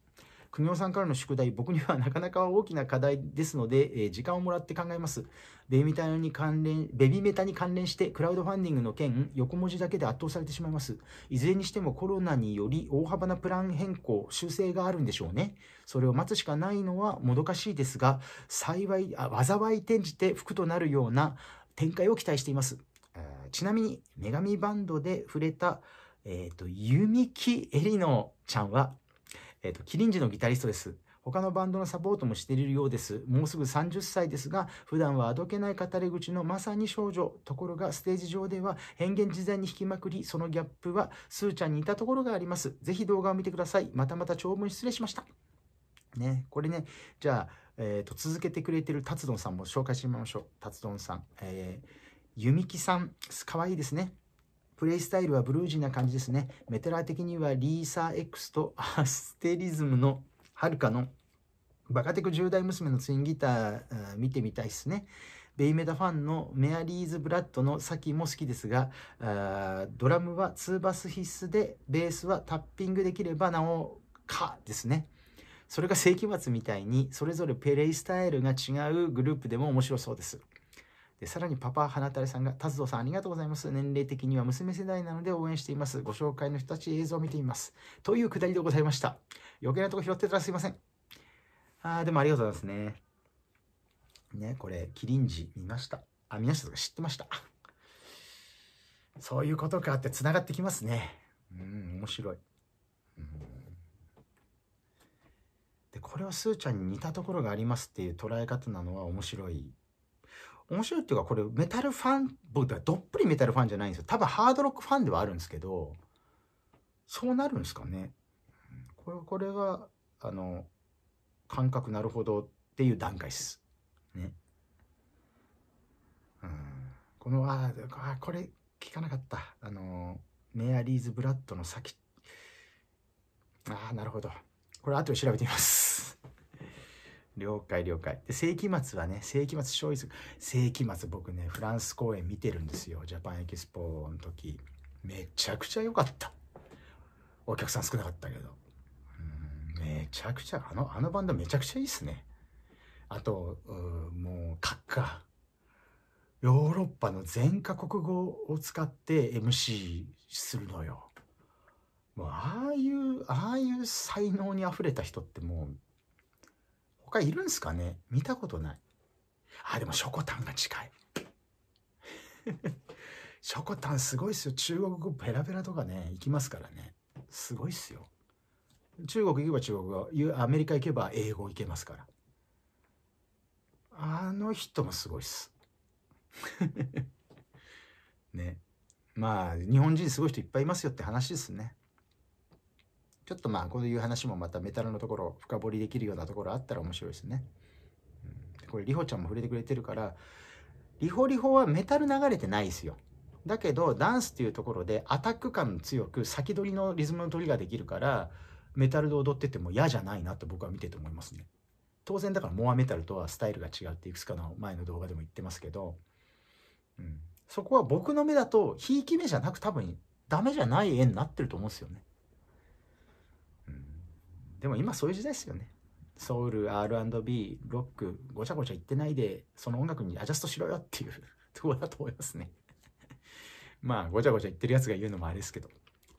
国尾さんからの宿題、僕にはなかなか大きな課題ですので、えー、時間をもらって考えます。ベビメタに関連、ベビメタに関連して、クラウドファンディングの件、横文字だけで圧倒されてしまいます。いずれにしてもコロナにより大幅なプラン変更、修正があるんでしょうね。それを待つしかないのはもどかしいですが、幸い、あ災い転じて福となるような展開を期待しています。ちなみに、女神バンドで触れた、えっ、ー、と、弓木エリノちゃんは、えっ、ー、と、キリンジのギタリストです。他のバンドのサポートもしているようです。もうすぐ30歳ですが、普段はあどけない語り口のまさに少女。ところが、ステージ上では変幻自在に弾きまくり、そのギャップはスーちゃんに似たところがあります。ぜひ動画を見てください。またまた長文失礼しました。ね、これね、じゃあ、えーと、続けてくれてる達ンさんも紹介してみましょう。達ンさん。えー、ゆさん、かわいいですね。プレイスタイルはブルージーな感じですね。メテラ的にはリーサー X と アステリズムのはるかのバカテク10代娘のツインギター見てみたいですね。ベイメダファンのメアリーズ・ブラッドのサキも好きですが、ドラムはツーバス必須で、ベースはタッピングできればなおかですね。それが世紀末みたいに、それぞれペレイスタイルが違うグループでも面白そうです。で、さらにパパ、花垂さんが、達蔵さんありがとうございます。年齢的には娘世代なので応援しています。ご紹介の人たち映像を見ています。というくだりでございました。余計なとこ拾ってたらすいません。あー、でもありがとうございますね。ね、これ、キリンジ見ました。あ、見ましたとか知ってました。そういうことかって繋がってきますね。うん、面白い。でこれはすーちゃんに似たところがありますっていう捉え方なのは面白い面白いっていうか、これメタルファン、僕はどっぷりメタルファンじゃないんですよ。多分ハードロックファンではあるんですけど、そうなるんですかね。これ、これはあの、感覚なるほどっていう段階です。ね。うん。この、ああ、これ聞かなかった。あの、メアリーズ・ブラッドの先。ああ、なるほど。これ後で調べてみます。了解了解。で、世紀末はね、世紀末勝利する。世紀末僕ね、フランス公演見てるんですよ。ジャパンエキスポの時。めちゃくちゃ良かった。お客さん少なかったけど。うん、めちゃくちゃ、あの、あのバンドめちゃくちゃいいっすね。あと、うもう、閣下。ヨーロッパの全カ国語を使って MC するのよ。もう、ああいう、ああいう才能に溢れた人ってもう、他いるんすかね見たことない。あ、でも、ショコタンが近い。ショコタンすごいっすよ。中国語ペラペラとかね、行きますからね。すごいっすよ。中国行けば中国語、アメリカ行けば英語行けますから。あの人もすごいっす。ね。まあ、日本人すごい人いっぱいいますよって話ですね。ちょっとまあこういう話もまたメタルのところ深掘りできるようなところあったら面白いですね。うん、これリホちゃんも触れてくれてるからリホリホはメタル流れてないですよ。だけどダンスっていうところでアタック感強く先取りのリズムの取りができるからメタルで踊ってても嫌じゃないなと僕は見てて思いますね。当然だからモアメタルとはスタイルが違うっていくつかの前の動画でも言ってますけど、うん、そこは僕の目だとひいき目じゃなく多分ダメじゃない絵になってると思うんですよね。でも今そういう時代ですよねソウル R&B ロックごちゃごちゃ言ってないでその音楽にアジャストしろよっていう ところだと思いますね まあごちゃごちゃ言ってるやつが言うのもあれですけど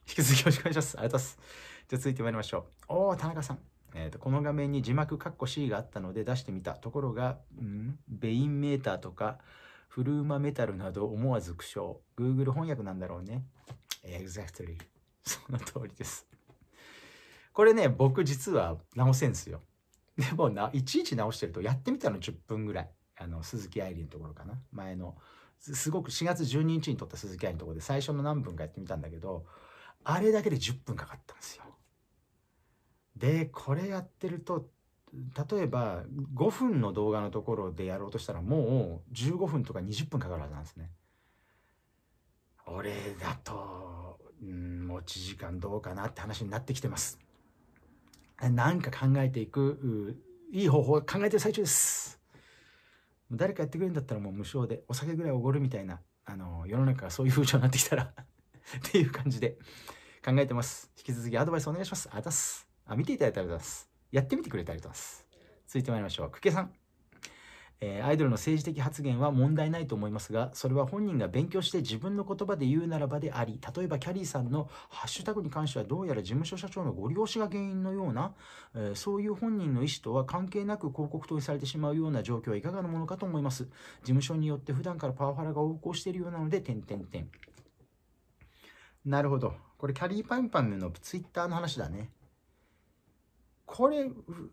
引き続きよろしくお願いしますありがとうございますじゃあ続いて参りましょうおー、田中さんえーと、とこの画面に字幕カッコ C があったので出してみたところが、うん、ベインメーターとかフルーマメタルなど思わず苦笑 Google 翻訳なんだろうね Exactly その通りですこれね、僕実は直せんすよ。でもな、いちいち直してると、やってみたの10分ぐらい。あの、鈴木愛理のところかな。前の、すごく4月12日に撮った鈴木愛理のところで最初の何分かやってみたんだけど、あれだけで10分かかったんですよ。で、これやってると、例えば5分の動画のところでやろうとしたらもう15分とか20分かかるはずなんですね。俺だと、うん、持ち時間どうかなって話になってきてます。何か考えていく、いい方法を考えてる最中です。誰かやってくれるんだったらもう無償でお酒ぐらいおごるみたいな、あの、世の中がそういう風潮になってきたら っていう感じで考えてます。引き続きアドバイスお願いします。あたす。あ、見ていただいてありがとうございます。やってみてくれてありがとうございます。続いて参りましょう。くけさん。えー、アイドルの政治的発言は問題ないと思いますが、それは本人が勉強して自分の言葉で言うならばであり、例えばキャリーさんのハッシュタグに関してはどうやら事務所社長のご利用しが原因のような、えー、そういう本人の意思とは関係なく広告投にされてしまうような状況はいかがなものかと思います。事務所によって普段からパワハラが横行しているようなので、点々点。なるほど。これキャリーパンパンのツイッターの話だね。これ、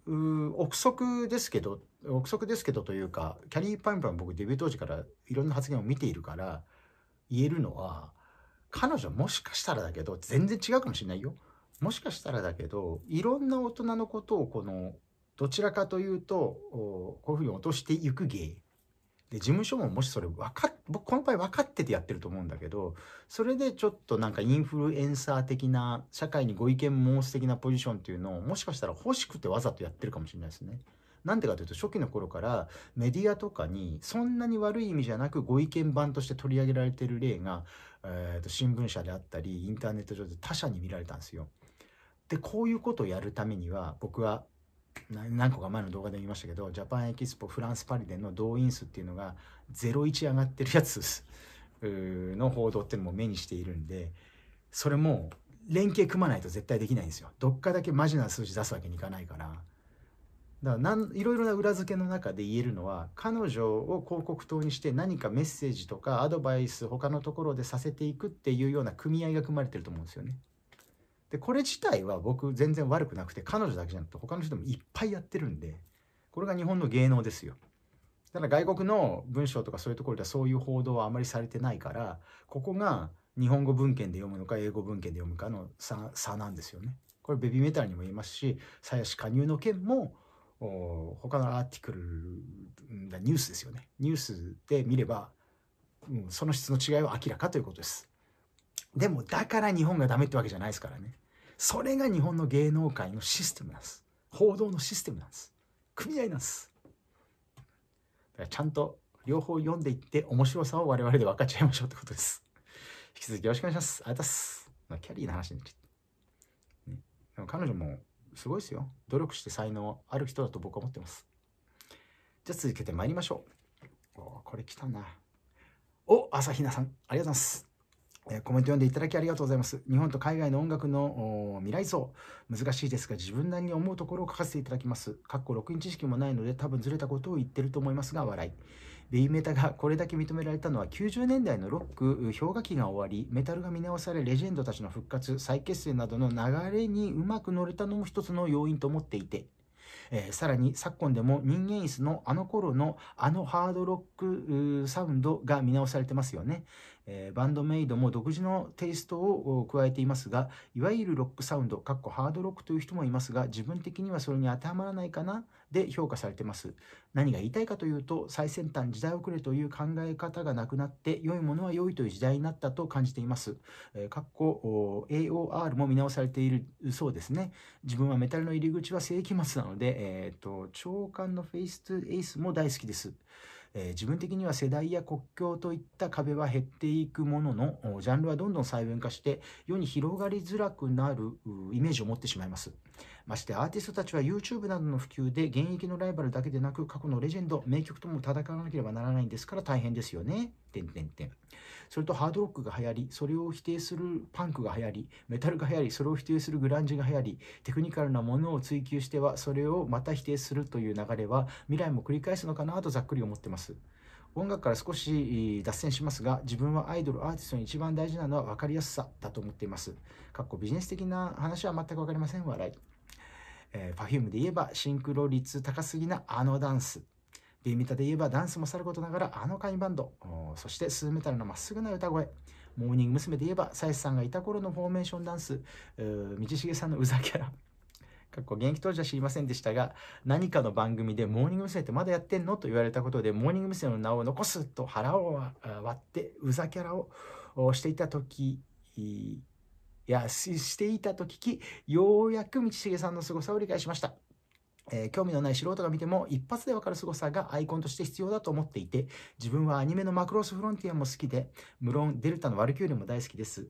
憶測ですけど、憶測ですけどというかキャリーパンパン僕デビュー当時からいろんな発言を見ているから言えるのは彼女もしかしたらだけど全然違うかもしれないよもしかしたらだけどいろんな大人のことをこのどちらかというとこういうふうに落としていく芸で事務所ももしそれ分かっ僕この場合分かっててやってると思うんだけどそれでちょっとなんかインフルエンサー的な社会にご意見申す的なポジションっていうのをもしかしたら欲しくてわざとやってるかもしれないですね。なんでかというと初期の頃からメディアとかにそんなに悪い意味じゃなくご意見版として取り上げられてる例が、えー、と新聞社であったりインターネット上で他社に見られたんですよ。でこういうことをやるためには僕は何個か前の動画で言いましたけどジャパンエキスポフランスパリでの動員数っていうのが01上がってるやつの報道っていうのも目にしているんでそれも連携組まないと絶対できないんですよどっかだけマジな数字出すわけにいかないから。だからいろいろな裏付けの中で言えるのは彼女を広告塔にして何かメッセージとかアドバイス他のところでさせていくっていうような組合が組まれてると思うんですよね。でこれ自体は僕全然悪くなくて彼女だけじゃなくて他の人もいっぱいやってるんでこれが日本の芸能ですよ。ただ外国の文章とかそういうところではそういう報道はあまりされてないからここが日本語文献で読むのか英語文献で読むかの差なんですよね。これベビーメタルにも言いますし鞘師加入の件も他のアーティクルニュースですよねニュースで見れば、うん、その質の違いは明らかということですでもだから日本がダメってわけじゃないですからねそれが日本の芸能界のシステムなんです報道のシステムなんです組合なんですだからちゃんと両方読んでいって面白さを我々で分かっちゃいましょうってことです引き続きよろしくお願いしますありがとうございますキャリーの話に、ね、彼女もすごいですよ。努力して才能ある人だと僕は思ってます。じゃあ続けて参りましょう。おこれ来たな。お朝比奈さん、ありがとうございます。えコメント読んでいただきありがとうございます。日本と海外の音楽の未来像、難しいですが、自分なりに思うところを書かせていただきます。かっこ6イン知識もないので、多分ずれたことを言ってると思いますが、笑い。ベイメタがこれだけ認められたのは90年代のロック氷河期が終わりメタルが見直されレジェンドたちの復活再結成などの流れにうまく乗れたのも一つの要因と思っていてえー、さらに昨今でも人間椅子のあの頃のあのハードロックサウンドが見直されてますよね、えー、バンドメイドも独自のテイストを加えていますがいわゆるロックサウンドかっこハードロックという人もいますが自分的にはそれに当てはまらないかなで評価されてます何が言いたいかというと最先端時代遅れという考え方がなくなって良いものは良いという時代になったと感じています、えー、かっこ AOR も見直されているそうですね自分はメタルの入り口は世紀末なので、えーと、長官のフェイス2エースも大好きですえ自分的には世代や国境といった壁は減っていくもののジャンルはどんどん細分化して世に広がりづらくなるイメージを持ってしまいますましてアーティストたちは YouTube などの普及で現役のライバルだけでなく過去のレジェンド名曲とも戦わなければならないんですから大変ですよね。てんてんてんそれとハードロックが流行り、それを否定するパンクが流行り、メタルが流行り、それを否定するグランジが流行り、テクニカルなものを追求しては、それをまた否定するという流れは、未来も繰り返すのかなとざっくり思ってます。音楽から少し脱線しますが自分はアイドルアーティストに一番大事なのは分かりやすさだと思っていますかっこビジネス的な話は全く分かりません笑い、えー、Perfume で言えばシンクロ率高すぎなあのダンスーミタで言えばダンスもさることながらあのカイバンドそしてスーメタルのまっすぐな歌声モーニング娘。で言えばサイスさんがいた頃のフォーメーションダンス道重さんのうざキャラ 元気当時は知りませんでしたが何かの番組で「モーニング娘。ってまだやってんの?」と言われたことでモーニング娘。の名を残すと腹を割ってうざキャラをしていた時いやしていたと聞きようやく道重さんの凄さを理解しましたえー、興味のない素人が見ても一発でわかる凄さがアイコンとして必要だと思っていて、自分はアニメのマクロスフロンティアも好きで、無論デルタのワルキューレも大好きです。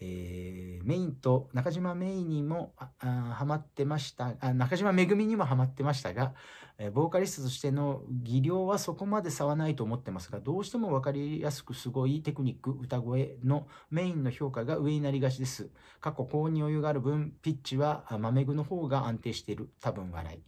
えー、メインと中島メインにもハマってましたあ中島めぐみにもハマってましたが、えー、ボーカリストとしての技量はそこまで差はないと思ってますがどうしても分かりやすくすごいテクニック歌声のメインの評価が上になりがちです過去高に余裕がある分ピッチはまめぐの方が安定している多分笑い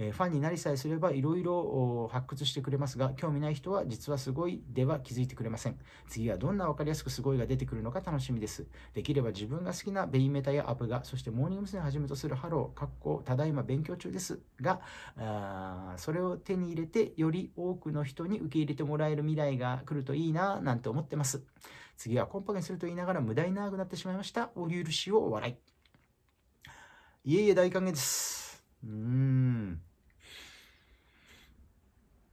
えファンになりさえすればいろいろ発掘してくれますが、興味ない人は実はすごいでは気づいてくれません。次はどんな分かりやすくすごいが出てくるのか楽しみです。できれば自分が好きなベイメタやアプが、そしてモーニング娘。はじめとするハロー、かっこただいま勉強中ですが、あそれを手に入れてより多くの人に受け入れてもらえる未来が来るといいなぁなんて思ってます。次はコンパクにすると言いながら無駄に長くなってしまいました。お許しをお笑い。いえいえ大歓迎です。うーん。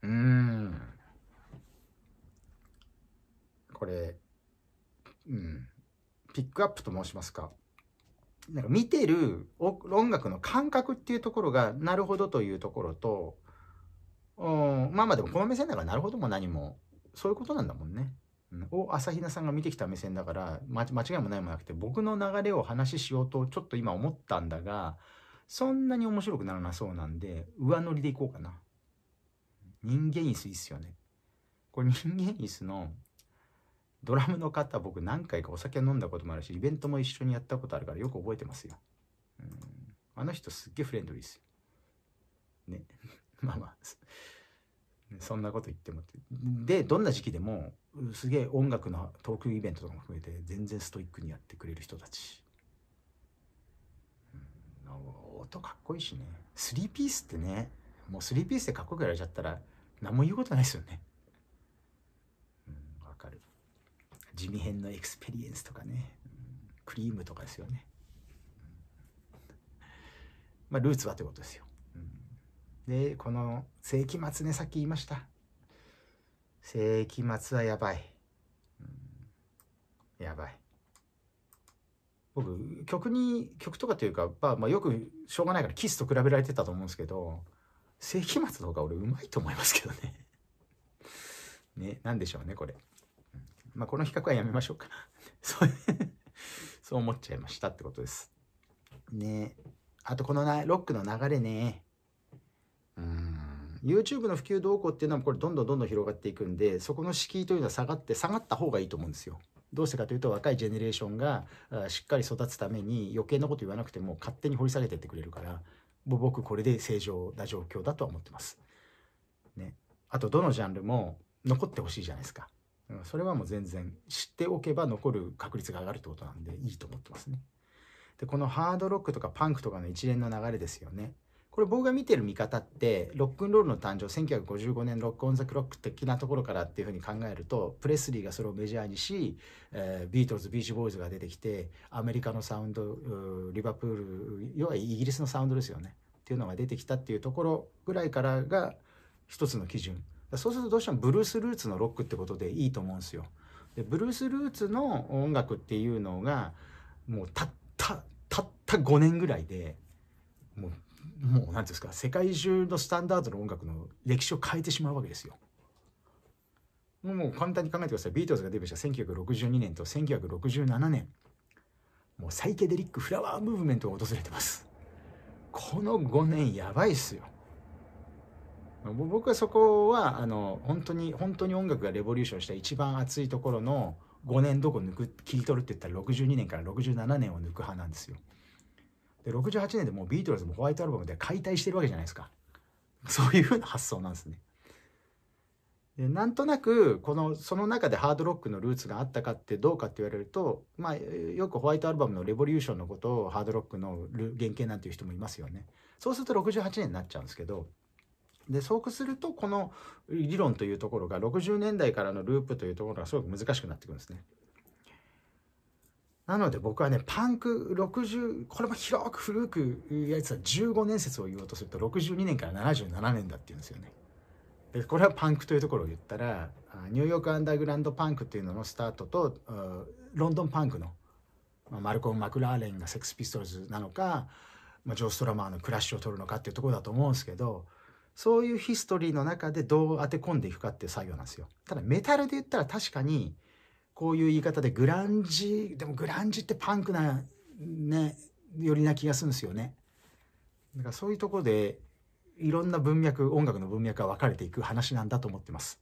うん。これ、うん。ピックアップと申しますか。なんか見てる音楽の感覚っていうところが、なるほどというところと、うん、まあまあでもこの目線だからなるほども何も、そういうことなんだもんね。を朝比奈さんが見てきた目線だから、間違いもないもなくて、僕の流れを話ししようとちょっと今思ったんだが、そんなに面白くならなそうなんで、上乗りでいこうかな。人間椅子いいっすよね。これ人間椅子のドラムの方僕何回かお酒飲んだこともあるしイベントも一緒にやったことあるからよく覚えてますよ。うんあの人すっげえフレンドリーですよ。ね。まあまあそんなこと言ってもでどんな時期でもすげえ音楽のトークイベントとかも含めて全然ストイックにやってくれる人たち。うん、音かっこいいしね。スリーピースってねもうスリーピースでかっこよくやられちゃったら何も言うことないですよね。うん、わかる。地味編のエクスペリエンスとかね、うん、クリームとかですよね。まあ、ルーツはということですよ。うん、で、この世紀末ね、さっき言いました。世紀末はやばい。うん、やばい。僕、曲に、曲とかというか、まあ、まあ、よくしょうがないからキスと比べられてたと思うんですけど、世紀末の方が俺うまいと思いますけどね ね、なんでしょうね、これ。まあ、この比較はやめましょうか。そう、そう思っちゃいましたってことです。ねあとこのなロックの流れね。うん。YouTube の普及動向っていうのはこれどんどんどんどん広がっていくんで、そこの敷居というのは下がって、下がった方がいいと思うんですよ。どうしてかというと若いジェネレーションがしっかり育つために余計なこと言わなくても勝手に掘り下げてってくれるから僕これで正常な状況だとは思ってます。ね、あとどのジャンルも残ってほしいじゃないですか。それはもう全然知っておけば残る確率が上がるってことなんでいいと思ってますね。でこのハードロックとかパンクとかの一連の流れですよね。これ僕が見てる見方ってロックンロールの誕生1955年ロック・オン・ザ・クロック的なところからっていうふうに考えるとプレスリーがそれをメジャーにし、えー、ビートルズビーチボーイズが出てきてアメリカのサウンドリバプール要はイギリスのサウンドですよねっていうのが出てきたっていうところぐらいからが一つの基準そうするとどうしてもブルース・ルーツのロックってことでいいと思うんですよ。でブルース・ルーツの音楽っていうのがもうたったたった5年ぐらいでもうもう何てうんですか世界中のスタンダードの音楽の歴史を変えてしまうわけですよ。もう簡単に考えてくださいビートルズがデビューした1962年と1967年もうサイケデリックフラワームーブメントが訪れてますこの5年やばいっすよ僕はそこはあの本当に本当に音楽がレボリューションした一番熱いところの5年どこ抜く切り取るって言ったら62年から67年を抜く派なんですよ。で68年でもうビートルズもホワイトアルバムで解体してるわけじゃないですか そういうふうな発想なんですねでなんとなくこのその中でハードロックのルーツがあったかってどうかって言われると、まあ、よくホワイトアルバムの「レボリューション」のことをハードロックの原型なんていう人もいますよね。そうすると68年になっちゃうんですけどでそうするとこの理論というところが60年代からのループというところがすごく難しくなってくるんですね。なので僕はね、パンク60、これも広く古くやつは15年説を言おうとすると62年から77年だって言うんですよね。で、これはパンクというところを言ったら、ニューヨークアンダーグランドパンクっていうののスタートと、ロンドンパンクの、まあ、マルコム・マクラーレンがセックス・ピストルズなのか、まあ、ジョー・ストラマーのクラッシュを取るのかっていうところだと思うんですけど、そういうヒストリーの中でどう当て込んでいくかっていう作業なんですよ。ただメタルで言ったら確かに、こういう言い方でグランジでもグランジってパンクなねよりな気がするんですよねだからそういうとこでいろんな文脈音楽の文脈が分かれていく話なんだと思ってます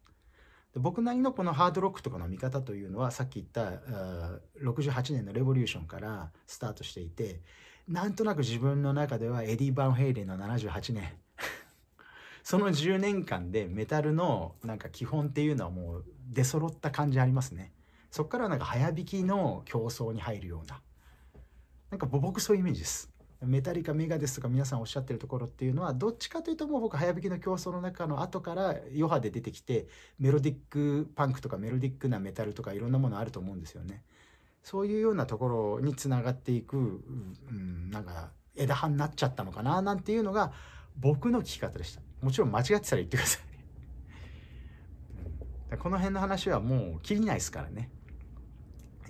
で僕なりのこのハードロックとかの見方というのはさっき言った68年の「レボリューション」からスタートしていてなんとなく自分の中ではエディ・バンヘイレンの78年 その10年間でメタルのなんか基本っていうのはもう出揃った感じありますね。そこからなんか早弾きの競争に入るようななんか僕そういうイメージですメタリカメガデスとか皆さんおっしゃってるところっていうのはどっちかというともう僕早弾きの競争の中の後から余波で出てきてメロディックパンクとかメロディックなメタルとかいろんなものあると思うんですよねそういうようなところにつながっていく、うん、なんか枝葉になっちゃったのかななんていうのが僕の聞き方でしたもちろん間違ってたら言ってくださいこの辺の話はもう切りないですからね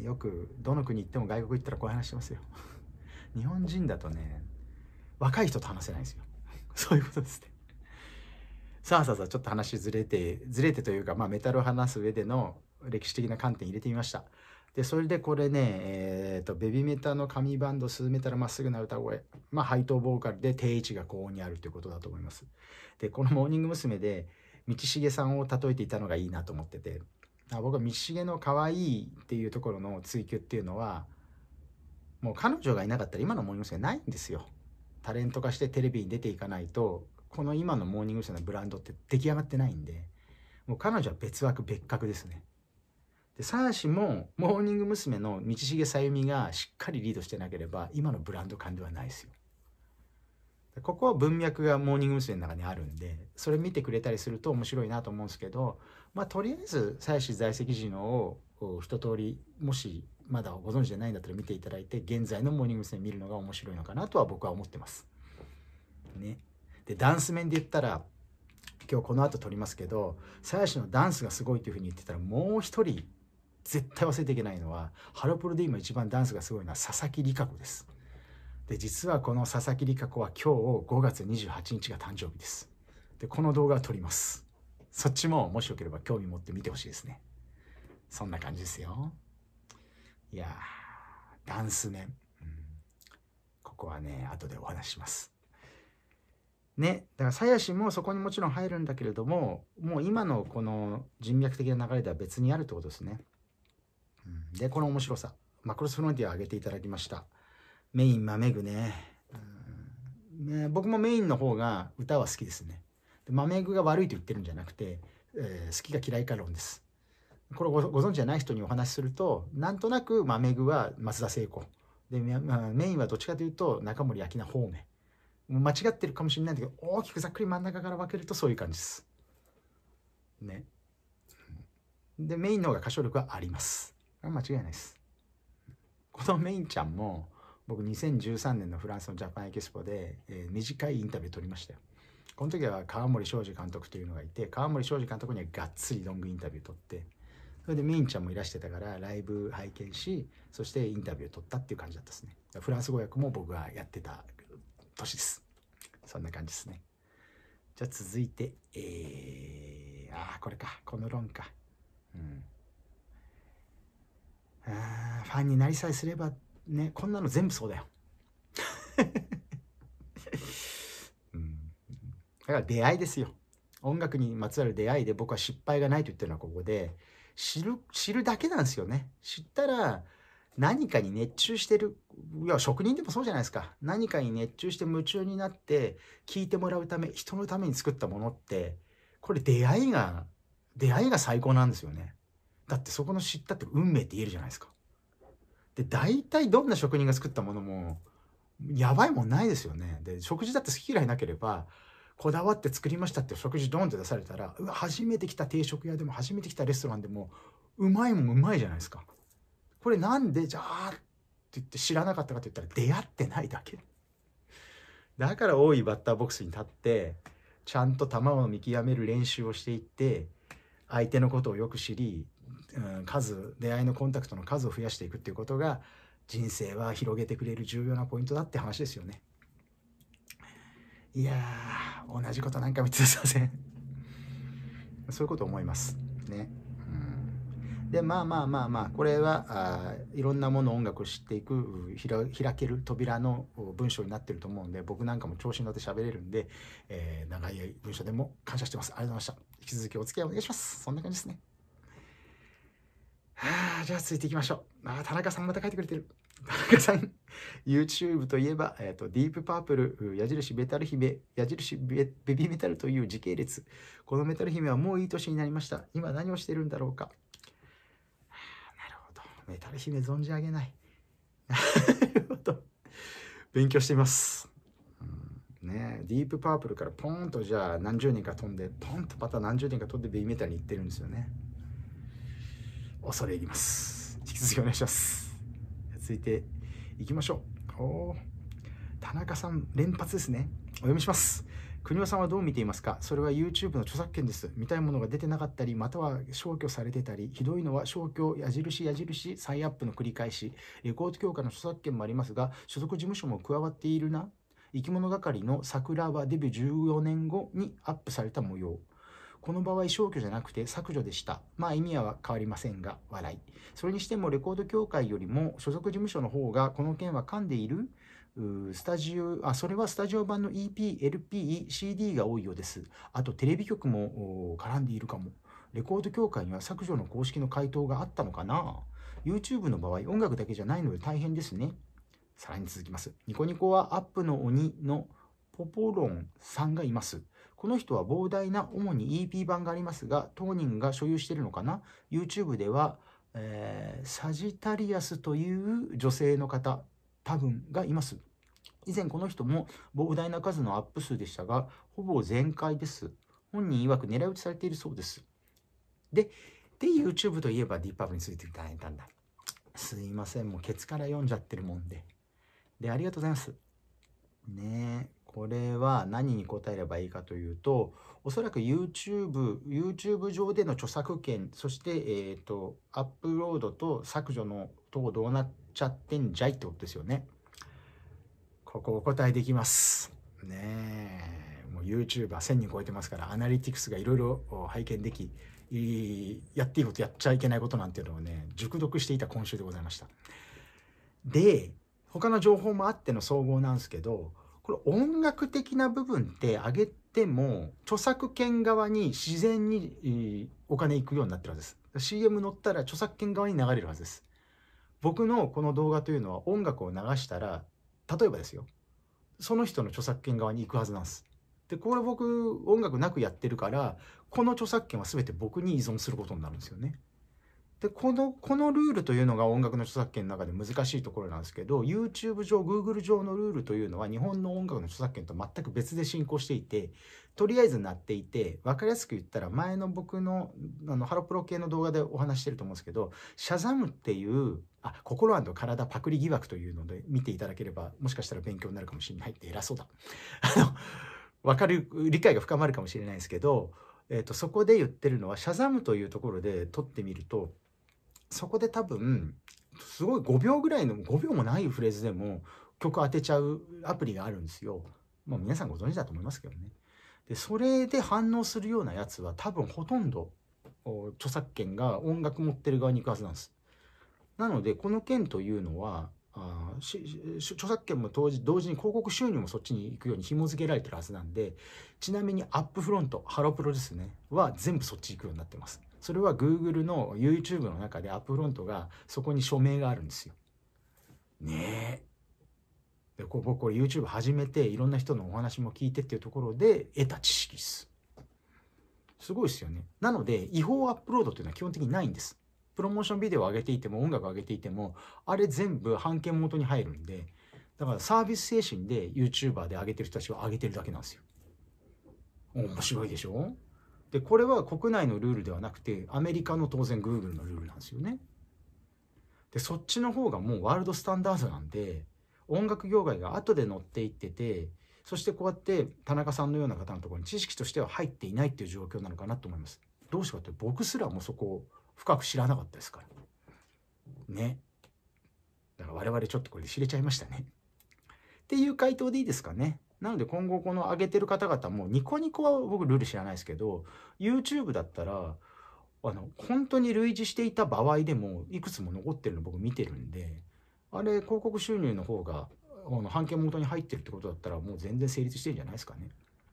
よくどの国行っても外国行ったらこういう話しますよ 日本人だとね若い人と話せないんですよ そういうことですねさあさあさあちょっと話ずれてずれてというか、まあ、メタルを話す上での歴史的な観点入れてみましたでそれでこれね、えーと、ベビーメタの紙バンドスーメタルまっすぐな歌声、まあ、配当ボーカルで定位置が高音にあるということだと思いますでこの「モーニング娘。で道重さんを例えていたのがいいなと思ってて僕は道重の可愛いっていうところの追求っていうのはもう彼女がいなかったら今のモーニング娘。ないんですよタレント化してテレビに出ていかないとこの今のモーニング娘。のブランドって出来上がってないんでもう彼女は別枠別格ですねでサーシもモーニング娘。の道重さゆみがしっかりリードしてなければ今のブランド感ではないですよここは文脈がモーニング娘。の中にあるんでそれ見てくれたりすると面白いなと思うんですけどまあ、とりあえず妻子在籍時のを一通りもしまだご存知でないんだったら見ていただいて現在のモーニング娘。見るのが面白いのかなとは僕は思ってます。ね、でダンス面で言ったら今日この後撮りますけど鞘師のダンスがすごいというふうに言ってたらもう一人絶対忘れていけないのはハロプロで今一番ダンスがすごいのは佐々木里香子です。で実はこの佐々木里香子は今日5月28日が誕生日です。でこの動画を撮ります。そっちももしよければ興味持って見てほしいですね。そんな感じですよ。いやダンス面、うん。ここはね、後でお話します。ね、だから鞘師もそこにもちろん入るんだけれどももう今のこの人脈的な流れでは別にあるってことですね。うん、でこの面白さマクロスフロンティアを挙げていただきましたメイン豆具ね,、うん、ね僕もメインの方が歌は好きですね豆具が悪いと言ってるんじゃなくて、えー、好きが嫌いか論です。これご存知じゃない人にお話しすると、なんとなく豆具は松田聖子。で、まあ、メインはどっちかというと中森明菜方面。間違ってるかもしれないんだけど、大きくざっくり真ん中から分けるとそういう感じです。ね。で、メインの方が歌唱力はあります。間違いないです。このメインちゃんも、僕2013年のフランスのジャパンエキスポで、えー、短いインタビュー取りましたよ。この時は川森庄司監督というのがいて川森庄司監督にはがっつりロングインタビューを取ってそれでメインちゃんもいらしてたからライブ拝見しそしてインタビューを取ったっていう感じだったですねフランス語訳も僕がやってた年ですそんな感じですねじゃあ続いてえー、ああこれかこの論かうんあファンになりさえすればねこんなの全部そうだよだから出会いですよ。音楽にまつわる出会いで僕は失敗がないと言ってるのはここで、知る、知るだけなんですよね。知ったら何かに熱中してる。いや、職人でもそうじゃないですか。何かに熱中して夢中になって、聞いてもらうため、人のために作ったものって、これ出会いが、出会いが最高なんですよね。だってそこの知ったって運命って言えるじゃないですか。で、大体どんな職人が作ったものも、やばいもんないですよね。で、食事だって好き嫌いなければ、こだわって作りましたって食事ドンって出されたらうわ初めて来た定食屋でも初めて来たレストランでもうまいもんうまいじゃないですかこれなんでじゃあって言って知らなかったかって言ったら出会ってないだけだから多いバッターボックスに立ってちゃんと球を見極める練習をしていって相手のことをよく知り、うん、数出会いのコンタクトの数を増やしていくっていうことが人生は広げてくれる重要なポイントだって話ですよね。いやー、同じこと何回も言ってすいません。そういうこと思います。ね。で、まあまあまあまあ、これは、あいろんなもの音楽を知っていく、開ける扉の文章になってると思うんで、僕なんかも調子に乗って喋れるんで、えー、長い文章でも感謝してます。ありがとうございました。引き続きお付き合いお願いします。そんな感じですね。はあ、じゃあ続いていきましょう。あ、田中さんまた書いてくれてる。田中さん YouTube といえば、えーと、ディープパープル矢印ベタル姫矢印ベベビーメタルという時系列このメタル姫はもういい年になりました今何をしてるんだろうかなるほどメタル姫存じ上げないなるほど勉強していますねディープパープルからポンとじゃあ何十年か飛んでポンとまた何十年か飛んでベビーメタルに行ってるんですよね恐れ入ります引き続きお願いします続いていきましょう田中さん連発ですねお読みします国尾さんはどう見ていますかそれは YouTube の著作権です。見たいものが出てなかったり、または消去されてたり、ひどいのは消去、矢印、矢印、再アップの繰り返し、レコード協会の著作権もありますが、所属事務所も加わっているな。生き物係の桜はデビュー14年後にアップされた模様。この場合消去じゃなくて削除でした。まあ意味は変わりませんが、笑い。それにしてもレコード協会よりも所属事務所の方がこの件は噛んでいるスタジオ、あ、それはスタジオ版の EP、LP、CD が多いようです。あとテレビ局も絡んでいるかも。レコード協会には削除の公式の回答があったのかな ?YouTube の場合、音楽だけじゃないので大変ですね。さらに続きます。ニコニコはアップの鬼のポポロンさんがいます。この人は膨大な主に EP 版がありますが、当人が所有しているのかな ?YouTube では、えー、サジタリアスという女性の方、多分がいます。以前この人も膨大な数のアップ数でしたが、ほぼ全開です。本人曰く狙い撃ちされているそうです。で、で YouTube といえばディープアッについていただいたんだ。すいません、もうケツから読んじゃってるもんで。で、ありがとうございます。ねえ。これは何に答えればいいかというと、おそらく YouTube、YouTube 上での著作権、そして、えっ、ー、と、アップロードと削除のこどうなっちゃってんじゃいってことですよね。ここお答えできます。ねえ。もう YouTuber1000 人超えてますから、アナリティクスがいろいろ拝見でき、やっていいことやっちゃいけないことなんていうのをね、熟読していた今週でございました。で、他の情報もあっての総合なんですけど、これ音楽的な部分って上げても著作権側に自然にお金いくようになってるはずです CM 乗ったら著作権側に流れるはずです僕のこの動画というのは音楽を流したら例えばですよその人の著作権側に行くはずなんですでこれ僕音楽なくやってるからこの著作権は全て僕に依存することになるんですよねでこのこのルールというのが音楽の著作権の中で難しいところなんですけど YouTube 上 Google 上のルールというのは日本の音楽の著作権と全く別で進行していてとりあえずなっていて分かりやすく言ったら前の僕のあのハロプロ系の動画でお話してると思うんですけどシャザムっていうあ心体パクリ疑惑というので見ていただければもしかしたら勉強になるかもしれないって偉そうだ。あの分かる理解が深まるかもしれないですけど、えーと、とそこで言ってるのはシャザムというところで撮ってみるとそこで多分すごい5秒ぐらいの5秒もないフレーズでも曲当てちゃうアプリがあるんですよ。まあ、皆さんご存知だと思いますけどね。でそれで反応するようなやつは多分ほとんど著作権が音楽持ってる側に行くはずなんです。なのでこの件というのはあ著作権も同時同時に広告収入もそっちに行くように紐付けられてるはずなんでちなみにアップフロントハロプロですねは全部そっち行くようになってます。それは Google の YouTube の中でアップフロントがそこに署名があるんですよ。ねえ。でこ僕これ YouTube 始めていろんな人のお話も聞いてっていうところで得た知識です。すごいですよね。なので違法アップロードっていうのは基本的にないんです。プロモーションビデオを上げていても音楽を上げていてもあれ全部版権元に入るんでだからサービス精神で YouTuber で上げてる人たちは上げてるだけなんですよ。面白いでしょでこれは国内のルールではなくてアメリカの当然 Google のルールなんですよね。でそっちの方がもうワールドスタンダードなんで音楽業界が後で乗っていっててそしてこうやって田中さんのような方のところに知識としては入っていないっていう状況なのかなと思います。どうしようかって僕すらもそこを深く知らなかったですから。ね。だから我々ちょっとこれで知れちゃいましたね。っていう回答でいいですかね。なので今後この上げてる方々もニコニコは僕ルール知らないですけど YouTube だったらあの本当に類似していた場合でもいくつも残ってるの僕見てるんであれ広告収入の方があの判決元に入ってるってことだったらもう全然成立してるんじゃないですかね。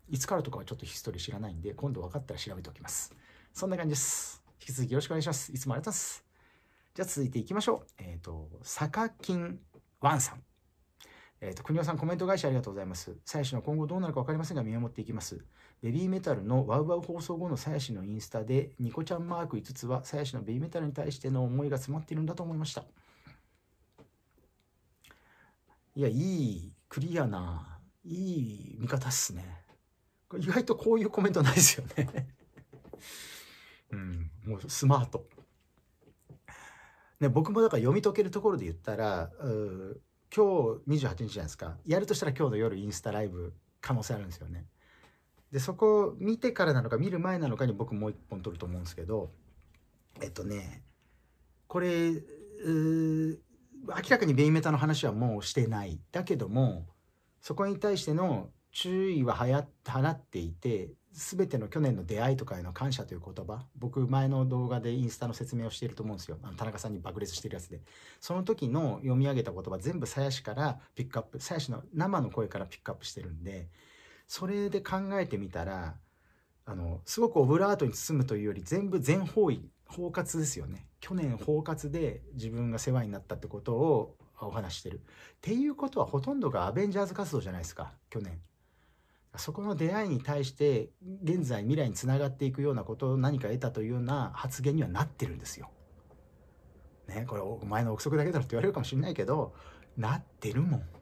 いつからとかはちょっとヒストリー知らないんで今度分かったら調べておきます。そんな感じです。引き続きよろしくお願いします。いつもありがとうございます。じゃあ続いていきましょう。えっ、ー、と、サカキンワンさん。えっ、ー、と、国尾さん、コメント返しありがとうございます。鞘師の今後どうなるか分かりませんが、見守っていきます。ベビーメタルのワウワウ放送後の鞘師のインスタで、ニコちゃんマーク5つは、鞘師のベビーメタルに対しての思いが詰まっているんだと思いました。いや、いい、クリアな、いい見方っすね。意外とこういうコメントないですよね うん、もうスマート。ね、僕もだから読み解けるところで言ったら、今日28日じゃないですかやるとしたら今日の夜インスタライブ可能性あるんですよねでそこを見てからなのか見る前なのかに僕もう一本撮ると思うんですけどえっとねこれ明らかにベイメタの話はもうしてないだけどもそこに対しての注意は払っていて全ての去年の出会いとかへの感謝という言葉僕前の動画でインスタの説明をしていると思うんですよあの田中さんに爆裂してるやつでその時の読み上げた言葉全部鞘師からピックアップ鞘師の生の声からピックアップしてるんでそれで考えてみたらあのすごくオブラートに包むというより全部全方位包括ですよね去年包括で自分が世話になったってことをお話してるっていうことはほとんどがアベンジャーズ活動じゃないですか去年そこの出会いに対して現在未来につながっていくようなことを何か得たというような発言にはなってるんですよ。ね、これお前の憶測だけだろって言われるかもしれないけどなってるもん。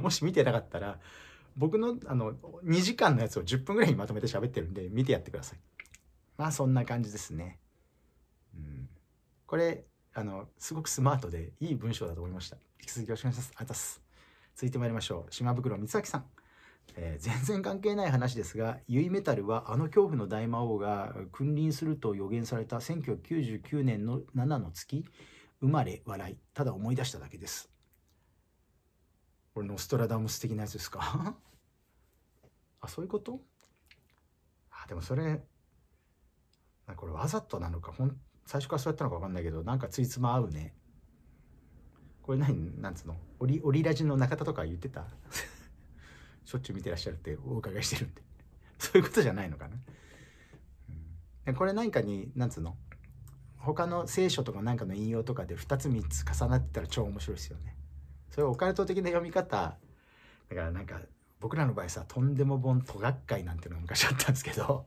もし見てなかったら僕のあの2時間のやつを10分ぐらいにまとめて喋ってるんで見てやってください。まあそんな感じですね。うん、これあのすごくスマートでいい文章だと思いました。引き続きよろしくお願いします。ありがとうございます。続いてまいりましょう島袋光明さんえー、全然関係ない話ですが「ユイメタル」はあの恐怖の大魔王が君臨すると予言された1999年の7の月生まれ笑いただ思い出しただけですこれノストラダムス的なやつですか あそういうことあでもそれこれわざとなのかほん最初からそうやったのか分かんないけどなんかついつま合うねこれ何なんつうのオリオリラジの中田とか言ってた しょっちゅう見てらっしゃるってお伺いしてるんで そういうことじゃないのかな、うん、これ何かになんつうの他の聖書とか何かの引用とかで2つ3つ重なってたら超面白いですよねそれオカルト的な読み方だからなんか僕らの場合さとんでも本都学会なんていうのが昔あったんですけど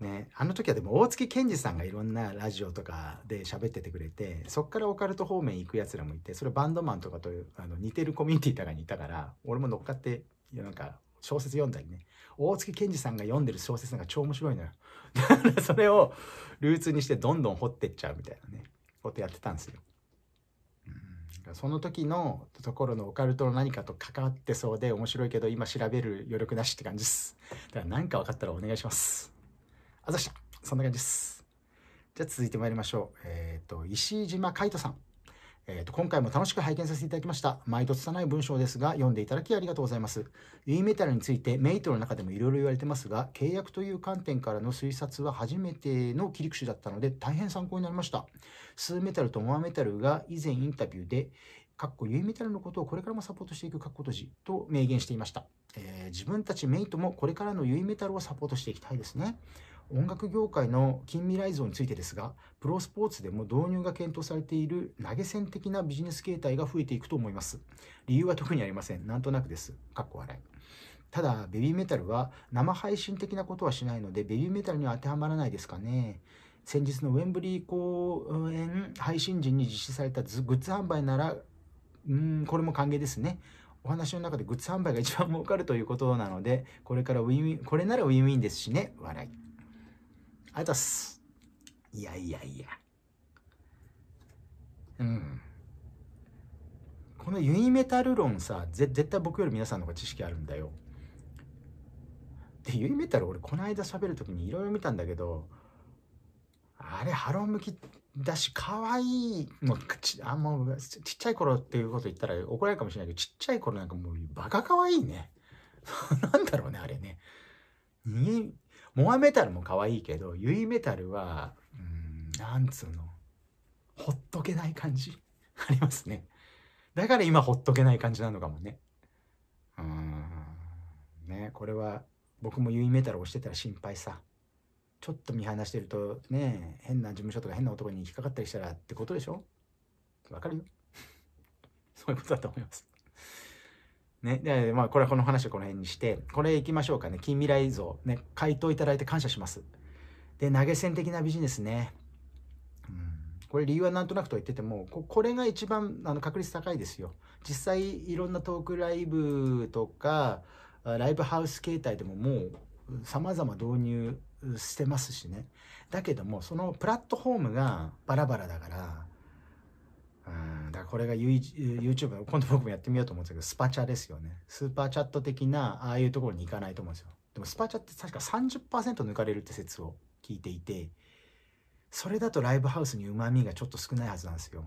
ね、あの時はでも大月健二さんがいろんなラジオとかで喋っててくれてそっからオカルト方面行くやつらもいてそれバンドマンとかとあの似てるコミュニティとかにいたから俺も乗っかってなんか小説読んだりね大月健二さんが読んでる小説なんか超面白いのよ それをルーツにしてどんどん掘ってっちゃうみたいなねことやってたんですよ。その時のところのオカルトの何かと関わってそうで面白いけど今調べる余力なしって感じです。だから何か分かったらお願いします。ざした。そんな感じです。じゃあ続いて参りましょう。えっ、ー、と、石島海人さん。えーと、今回も楽しく拝見させていただきました。毎度拙い文章ですが、読んでいただきありがとうございます。ユイメタルについてメイトの中でもいろいろ言われてますが、契約という観点からの推察は初めての切り口だったので、大変参考になりました。スーメタルとモアメタルが以前インタビューで、かっこユイメタルのことをこれからもサポートしていくかっことじと明言していました、えー、自分たちメイトもこれからのユイメタルをサポートしていきたいですね。音楽業界の近未来像についてですがプロスポーツでも導入が検討されている投げ銭的なビジネス形態が増えていくと思います理由は特にありませんなんとなくですかっこ笑いただベビーメタルは生配信的なことはしないのでベビーメタルには当てはまらないですかね先日のウェンブリー公演配信時に実施されたグッズ販売ならうんこれも歓迎ですねお話の中でグッズ販売が一番儲かるということなのでこれからウィンウィンこれならウィンウィンですしね笑いありがとうございます。いやいやいや。うん。このユニメタル論さ、ぜ絶対僕より皆さんの方が知識あるんだよ。で、ユニメタル俺この間喋る時にいろいろ見たんだけど、あれ、ハロー向きだし、かわいの、ちあもうちっちゃい頃っていうこと言ったら怒られるかもしれないけど、ちっちゃい頃なんかもうバカ可愛いね。なんだろうね、あれね。モアメタルも可愛いけど、ユイメタルは、うん、なんつうの、ほっとけない感じ ありますね。だから今ほっとけない感じなのかもね。うん。ね、これは僕もユイメタルをしてたら心配さ。ちょっと見放してるとね、変な事務所とか変な男に引っかかったりしたらってことでしょわかるよ。そういうことだと思います。ね、で、まあ、これはこの話はこの辺にして、これ行きましょうかね。近未来像。ね、回答いただいて感謝します。で、投げ銭的なビジネスね。うん、これ理由はなんとなくと言ってても、これが一番あの確率高いですよ。実際、いろんなトークライブとか、ライブハウス形態でももう、様々導入してますしね。だけども、そのプラットフォームがバラバラだから、うん、だからこれが YouTube、今度僕もやってみようと思うんですけど、スパチャですよね。スーパーチャット的な、ああいうところに行かないと思うんですよ。でもスパチャって確か30%抜かれるって説を聞いていて、それだとライブハウスにうまみがちょっと少ないはずなんですよ。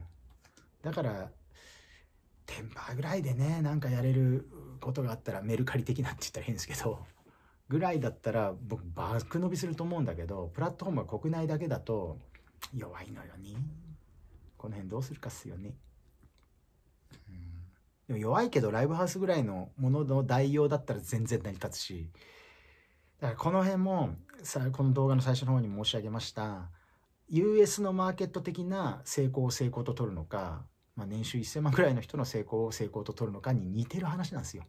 だから、テンパーぐらいでね、なんかやれることがあったらメルカリ的なって言ったら変ですけど、ぐらいだったら僕バック伸びすると思うんだけど、プラットフォームは国内だけだと弱いのよね。この辺どうするかっすよね。でも弱いけどライブハウスぐらいのものの代用だったら全然成り立つし、だからこの辺もさ、この動画の最初の方に申し上げました、US のマーケット的な成功を成功と取るのか、まあ、年収1000万ぐらいの人の成功を成功と取るのかに似てる話なんですよ。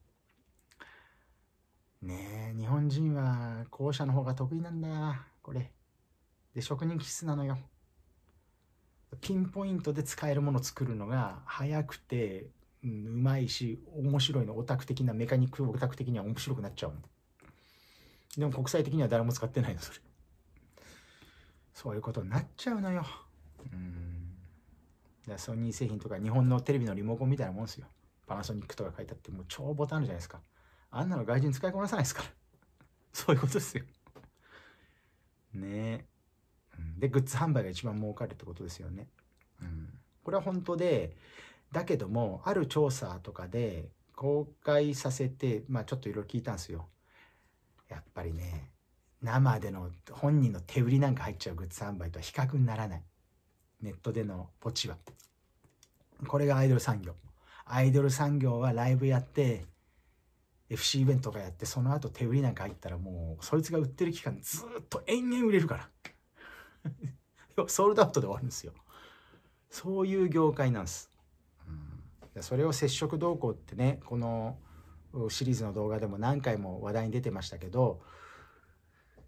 ねえ、日本人は後者の方が得意なんだ、これ。で、職人気質なのよ。ピンポイントで使えるものを作るのが早くてうまいし、面白いの、オタク的な、メカニックオタク的には面白くなっちゃうの。でも国際的には誰も使ってないの、それ。そういうことになっちゃうのよ。うん。だソニー製品とか日本のテレビのリモコンみたいなもんですよ。パナソニックとか書いてあって、もう超ボタンあるじゃないですか。あんなの外人使いこなさないですから。そういうことですよ。ねえ。で、グッズ販売が一番儲かるってことですよね。うん。これは本当で、だけどもある調査とかで公開させて、まあ、ちょっといろいろ聞いたんですよ。やっぱりね生での本人の手売りなんか入っちゃうグッズ販売とは比較にならないネットでのポチはこれがアイドル産業アイドル産業はライブやって FC イベントがやってその後手売りなんか入ったらもうそいつが売ってる期間ずっと延々売れるから ソールドアウトで終わるんですよそういう業界なんですそれを接触動向ってねこのシリーズの動画でも何回も話題に出てましたけど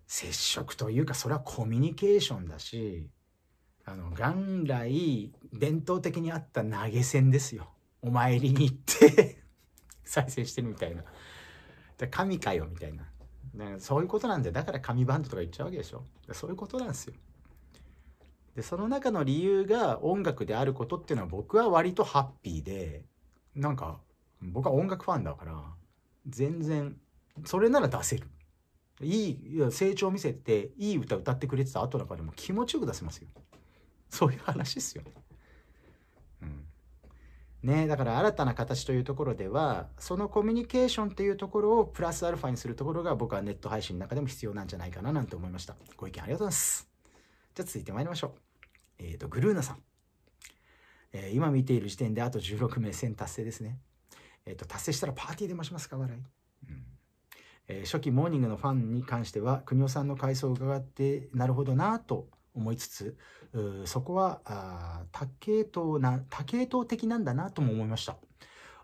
接触というかそれはコミュニケーションだしあの元来伝統的にあった投げ銭ですよお参りに行って 再生してるみたいな神かよみたいなそういうことなんだよだから神バンドとか言っちゃうわけでしょそういうことなんですよでその中の理由が音楽であることっていうのは僕は割とハッピーでなんか僕は音楽ファンだから全然それなら出せるいい成長を見せていい歌歌ってくれてた後なんかでも気持ちよく出せますよそういう話ですよね,、うん、ねだから新たな形というところではそのコミュニケーションっていうところをプラスアルファにするところが僕はネット配信の中でも必要なんじゃないかななんて思いましたご意見ありがとうございますじゃあ続いて参りましょうえっ、ー、と、グルーナさん。えー、今見ている時点であと16名線達成ですね。えっ、ー、と、達成したらパーティーでましますか笑い。うんえー、初期モーニングのファンに関しては、国尾さんの回想を伺って、なるほどなと思いつつ、そこは、あ多系統な、多系統的なんだなとも思いました。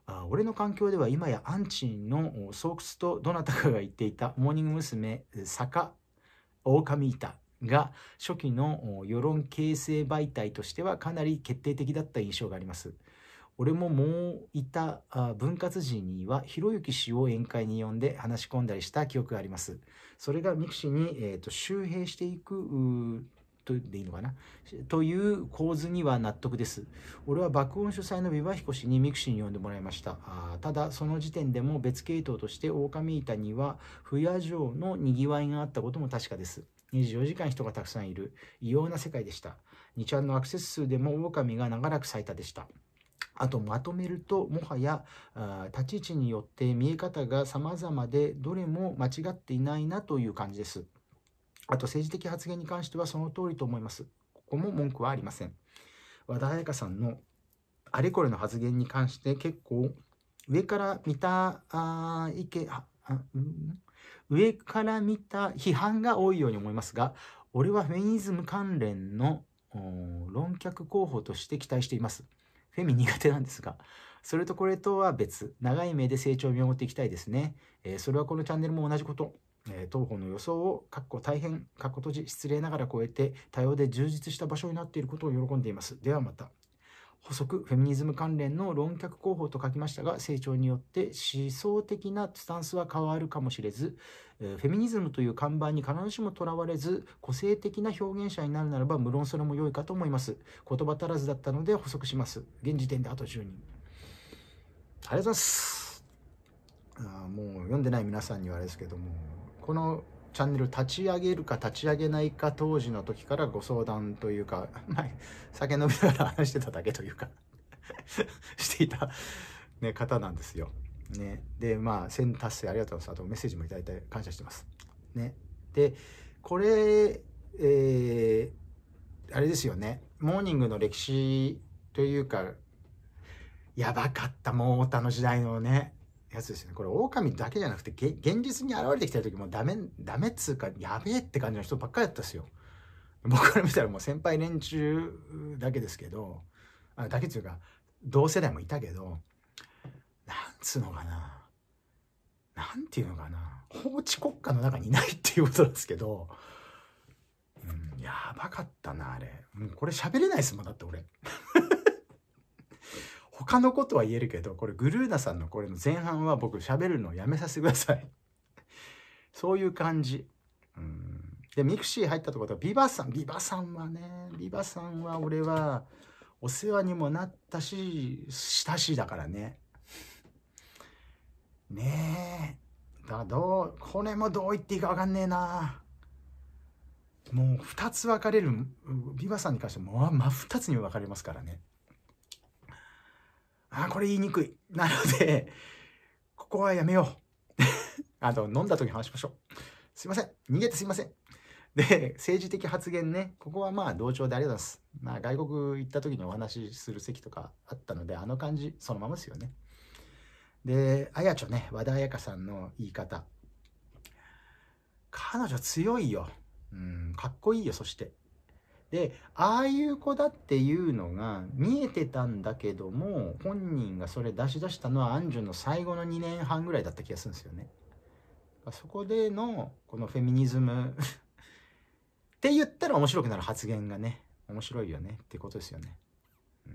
あ俺の環境では今やアンチの巣窟とどなたかが言っていたモーニング娘。坂、狼いた、が初期の世論形成媒体としてはかなり決定的だった印象があります。俺ももういた分割時にはひろゆき氏を宴会に呼んで話し込んだりした記憶があります。それがミクシに、えーと、と周辺していくとでいいのかなという構図には納得です。俺は爆音主催のビバヒコ氏にミクシーに呼んでもらいました。あただ、その時点でも別系統として狼板には不夜城のにぎわいがあったことも確かです。24時間人がたくさんいる異様な世界でした。2ちゃんのアクセス数でも狼が長らく最多でした。あとまとめるともはや立ち位置によって見え方が様々でどれも間違っていないなという感じです。あと政治的発言に関してはその通りと思います。ここも文句はありません。和田彩香さんのあれこれの発言に関して結構上から見たあ意見あ、うん上から見た批判が多いように思いますが、俺はフェミニズム関連の論客候補として期待しています。フェミ苦手なんですが、それとこれとは別、長い目で成長を見守っていきたいですね。えー、それはこのチャンネルも同じこと。えー、当方の予想を、かっこ大変、かっこ閉じ、失礼ながら超えて、多様で充実した場所になっていることを喜んでいます。ではまた。補足、フェミニズム関連の論客候補と書きましたが、成長によって思想的なスタンスは変わるかもしれず、フェミニズムという看板に必ずしもとらわれず、個性的な表現者になるならば、無論それも良いかと思います。言葉足らずだったので補足します。現時点であと10人。ありがとうございます。あもう読んでない皆さんにはあれですけども、このチャンネル立ち上げるか立ち上げないか当時の時からご相談というか、ま あ、酒飲みながら話してただけというか していた、ね、方なんですよ。ね、でまあ千達成ありがとうございますあとメッセージも頂いて感謝してます。ね、でこれ、えー、あれですよねモーニングの歴史というかやばかったもうタの時代のねやつですよね。これ、狼だけじゃなくて、現実に現れてきた時もダメ、ダメっつうか、やべえって感じの人ばっかりだったっすよ。僕から見たらもう先輩連中だけですけど、あだけっていうか、同世代もいたけど、なんつうのかな。なんていうのかな。法治国家の中にいないっていうことですけど、うん、やばかったな、あれ。もうこれ喋れないですもん、だって俺。他のことは言えるけど、これグルーナさんのこれの前半は僕喋るのをやめさせてください。そういう感じ。うんで、ミクシー入ったとことは、ビバさん。ビバさんはね、ビバさんは俺はお世話にもなったし、親しいだからね。ねえ。だどう、これもどう言っていいかわかんねえな。もう2つ分かれる、ビバさんに関しても、う真、ま2つに分かれますからね。あこれ言いにくい。なので、ここはやめよう。あと、飲んだ時に話しましょう。すいません。逃げてすいません。で、政治的発言ね。ここはまあ、同調でありがとうございます。まあ、外国行った時にお話しする席とかあったので、あの感じ、そのままですよね。で、あやちょね、和田彩香さんの言い方。彼女強いよ。うん、かっこいいよ、そして。でああいう子だっていうのが見えてたんだけども本人がそれ出し出したのはアンジュの最後の2年半ぐらいだった気がするんですよね。そこでのこのフェミニズム って言ったら面白くなる発言がね面白いよねってことですよね。うん、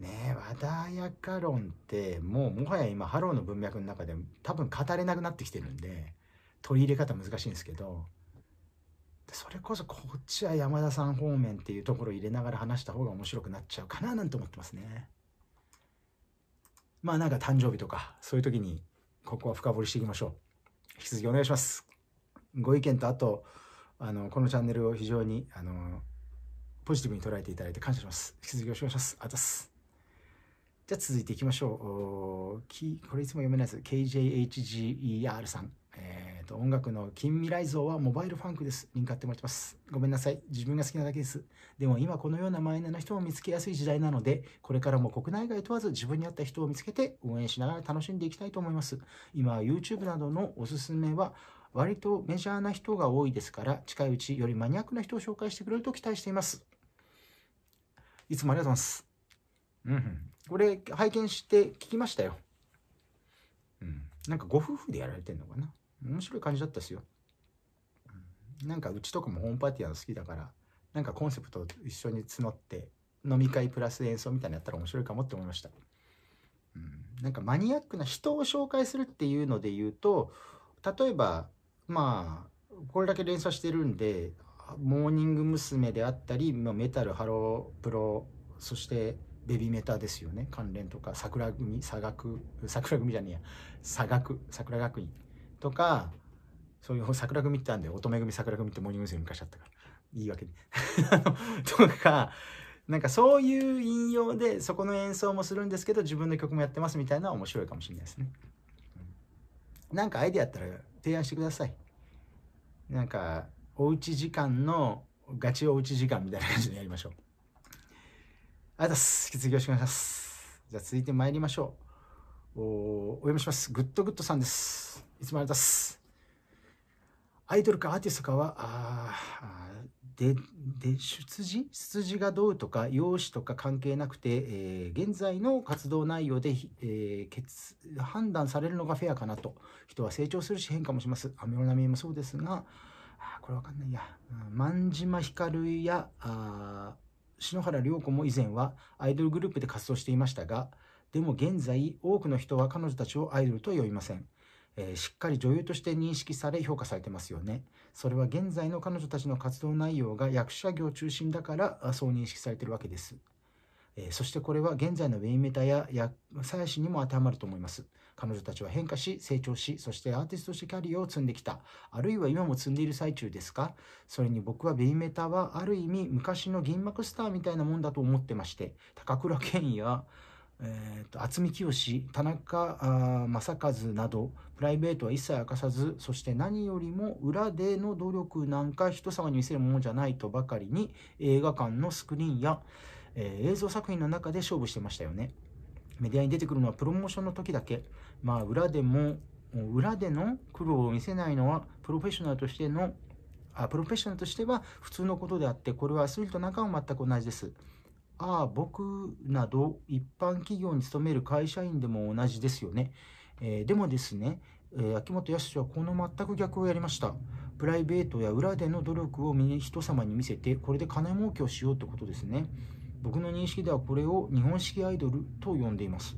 ねえ和田彩花論ってもうもはや今ハローの文脈の中で多分語れなくなってきてるんで取り入れ方難しいんですけど。それこそこっちは山田さん方面っていうところを入れながら話した方が面白くなっちゃうかななんて思ってますね。まあなんか誕生日とか、そういう時にここは深掘りしていきましょう。引き続きお願いします。ご意見とあと、あの、このチャンネルを非常に、あの、ポジティブに捉えていただいて感謝します。引き続きよろしくお願いします。あざす。じゃあ続いていきましょう。これいつも読めないです。KJHGER さん。えっ、ー、と、音楽の近未来像はモバイルファンクです。リンク貼ってもらってます。ごめんなさい。自分が好きなだけです。でも今このようなマイナーな人を見つけやすい時代なので、これからも国内外問わず自分に合った人を見つけて応援しながら楽しんでいきたいと思います。今は YouTube などのおすすめは、割とメジャーな人が多いですから、近いうちよりマニアックな人を紹介してくれると期待しています。いつもありがとうございます。うん、うん。これ、拝見して聞きましたよ。うん。なんかご夫婦でやられてんのかな面白い感じだったですよ。なんかうちとかもホームパーティーやの好きだから、なんかコンセプト一緒に募って、飲み会プラス演奏みたいなのやったら面白いかもって思いました。うん、なんかマニアックな人を紹介するっていうので言うと、例えば、まあ、これだけ連鎖してるんで、モーニング娘。であったり、まあ、メタル、ハロー、プロ、そしてベビーメタですよね。関連とか、桜組、佐学、桜組じゃねえや、佐学、桜学院。とかそういう桜組ってあるんで乙女組桜組ってモーニング娘。昔あったからいいわけで とかなんかそういう引用でそこの演奏もするんですけど自分の曲もやってますみたいなのは面白いかもしれないですね。なんかアイディアあったら提案してください。なんかおうち時間のガチおうち時間みたいな感じでやりましょう。ありがとうございます。引き続きよろしくお願いします。じゃあ続いて参りましょう。おお読みします。グッドグッドさんです。いつもありがとうございます。アイドルかアーティストかは、あで、で、出自出自がどうとか、容姿とか関係なくて、えー、現在の活動内容で、えー、判断されるのがフェアかなと。人は成長するし変化もします。アメロナミもそうですが、あこれわかんないや。万島ひかるや、あ篠原涼子も以前はアイドルグループで活動していましたが、でも現在、多くの人は彼女たちをアイドルと呼びません。えー、しっかり女優として認識され評価されてますよね。それは現在の彼女たちの活動内容が役者業中心だからそう認識されてるわけです。えー、そしてこれは現在のウェイメタや鞘師にも当てはまると思います。彼女たちは変化し、成長し、そしてアーティストとしてキャリアを積んできた。あるいは今も積んでいる最中ですかそれに僕はベイメタはある意味昔の銀幕スターみたいなもんだと思ってまして、高倉健や、えーと、厚渥美清田中正和などプライベートは一切明かさずそして何よりも裏での努力なんか人様に見せるものじゃないとばかりに映画館のスクリーンや、えー、映像作品の中で勝負してましたよねメディアに出てくるのはプロモーションの時だけまあ裏でも裏での苦労を見せないのはプロフェッショナルとしてのあプロフェッショナルとしては普通のことであってこれはアスリート仲んか全く同じですああ、僕など一般企業に勤める会社員でも同じですよね。えー、でもですね、えー、秋元康はこの全く逆をやりました。プライベートや裏での努力を人様に見せて、これで金儲けをしようってことですね。僕の認識ではこれを日本式アイドルと呼んでいます。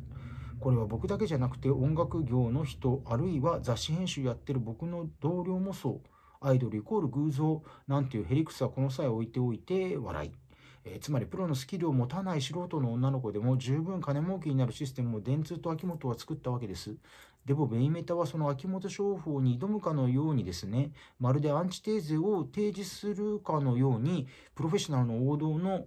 これは僕だけじゃなくて音楽業の人、あるいは雑誌編集やってる僕の同僚もそう。アイドルイコール偶像なんていうヘリクスはこの際置いておいて笑い。えー、つまりプロのスキルを持たない素人の女の子でも十分金儲けになるシステムを電通と秋元は作ったわけです。でもベイメタはその秋元商法に挑むかのようにですね、まるでアンチテーゼを提示するかのように、プロフェッショナルの王道の道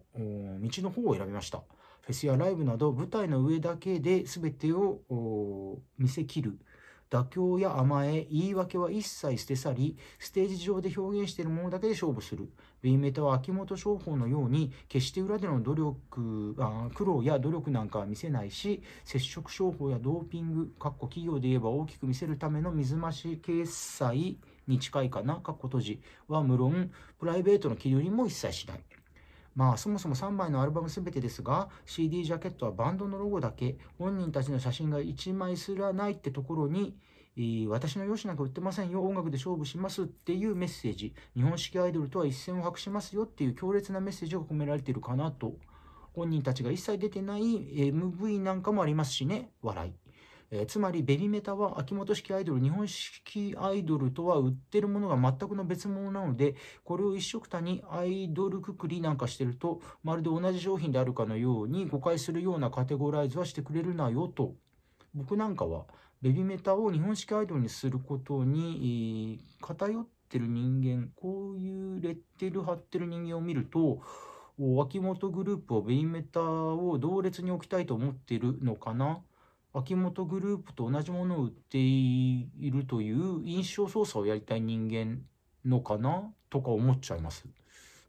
の方を選びました。フェスやライブなど舞台の上だけで全てを見せきる。妥協や甘え、言い訳は一切捨て去り、ステージ上で表現しているものだけで勝負する。B メタは秋元商法のように、決して裏での努力あ、苦労や努力なんかは見せないし、接触商法やドーピング、かっこ企業で言えば大きく見せるための水増し決済に近いかな、かっこ閉じは無論、プライベートの気りにりも一切しない。まあそもそも3枚のアルバム全てですが CD ジャケットはバンドのロゴだけ本人たちの写真が1枚すらないってところに私の容姿なんか売ってませんよ音楽で勝負しますっていうメッセージ日本式アイドルとは一線を画しますよっていう強烈なメッセージが込められているかなと本人たちが一切出てない MV なんかもありますしね笑い。えー、つまりベビメタは秋元式アイドル日本式アイドルとは売ってるものが全くの別物なのでこれを一色たにアイドルくくりなんかしてるとまるで同じ商品であるかのように誤解するようなカテゴライズはしてくれるなよと僕なんかはベビメタを日本式アイドルにすることに、えー、偏ってる人間こういうレッテル貼ってる人間を見ると脇本グループをベイメタを同列に置きたいと思っているのかな秋元グループと同じものを売っているという印象操作をやりたい人間のかなとか思っちゃいます。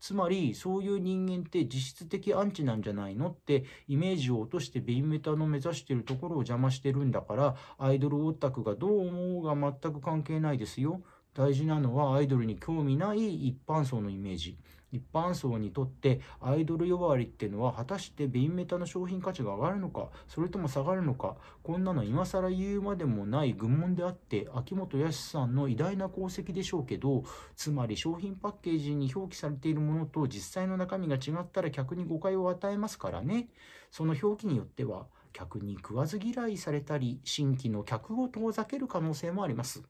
つまりそういう人間って実質的アンチなんじゃないのってイメージを落としてベインメタの目指してるところを邪魔してるんだからアイドルオタクがどう思うが全く関係ないですよ。大事なのはアイドルに興味ない一般層のイメージ。一般層にとってアイドル呼ばわりっていうのは果たしてベインメタの商品価値が上がるのかそれとも下がるのかこんなの今更言うまでもない愚問であって秋元康さんの偉大な功績でしょうけどつまり商品パッケージに表記されているものと実際の中身が違ったら客に誤解を与えますからねその表記によっては客に食わず嫌いされたり新規の客を遠ざける可能性もあります。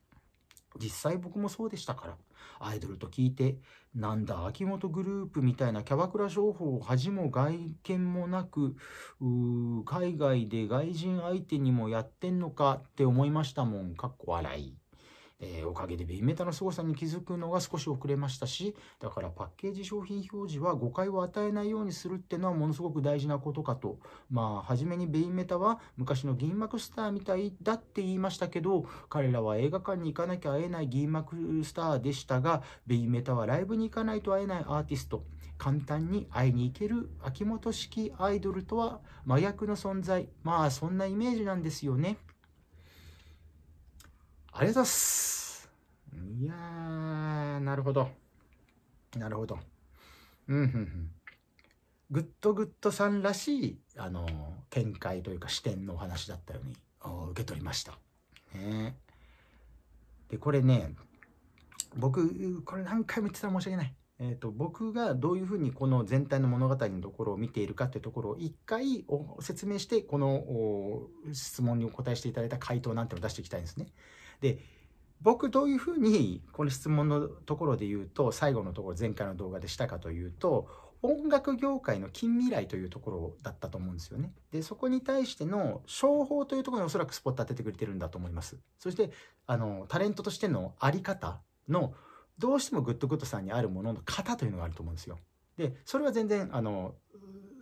実際僕もそうでしたからアイドルと聞いてなんだ、秋元グループみたいなキャバクラ商法を恥も外見もなく、海外で外人相手にもやってんのかって思いましたもん。かっこ笑い。えー、おかげでベイメタの凄さに気づくのが少し遅れましたし、だからパッケージ商品表示は誤解を与えないようにするってのはものすごく大事なことかと。まあ、初めにベイメタは昔の銀幕スターみたいだって言いましたけど、彼らは映画館に行かなきゃ会えない銀幕スターでしたが、ベイメタはライブに行かないと会えないアーティスト。簡単に会いに行ける秋元式アイドルとは真逆の存在。まあ、そんなイメージなんですよね。ありがとうございます。いやー、なるほど。なるほど。うん、うん、うん。グッドグッドさんらしい、あの、見解というか視点のお話だったように受け取りました。ねで、これね、僕、これ何回も言ってたら申し訳ない。えーと、僕がどういうふうにこの全体の物語のところを見ているかってところを一回説明してこの質問にお答えしていただいた回答なんてのを出していきたいんですね。で僕どういうふうにこの質問のところで言うと最後のところ前回の動画でしたかというと音楽業界の近未来というところだったと思うんですよね。でそこに対しての商法というところにおそらくスポット当ててくれてるんだと思います。そしてあのタレントとしての在り方のどうしてもグッドグッドさんにあるものの型というのがあると思うんですよ。でそれは全然あの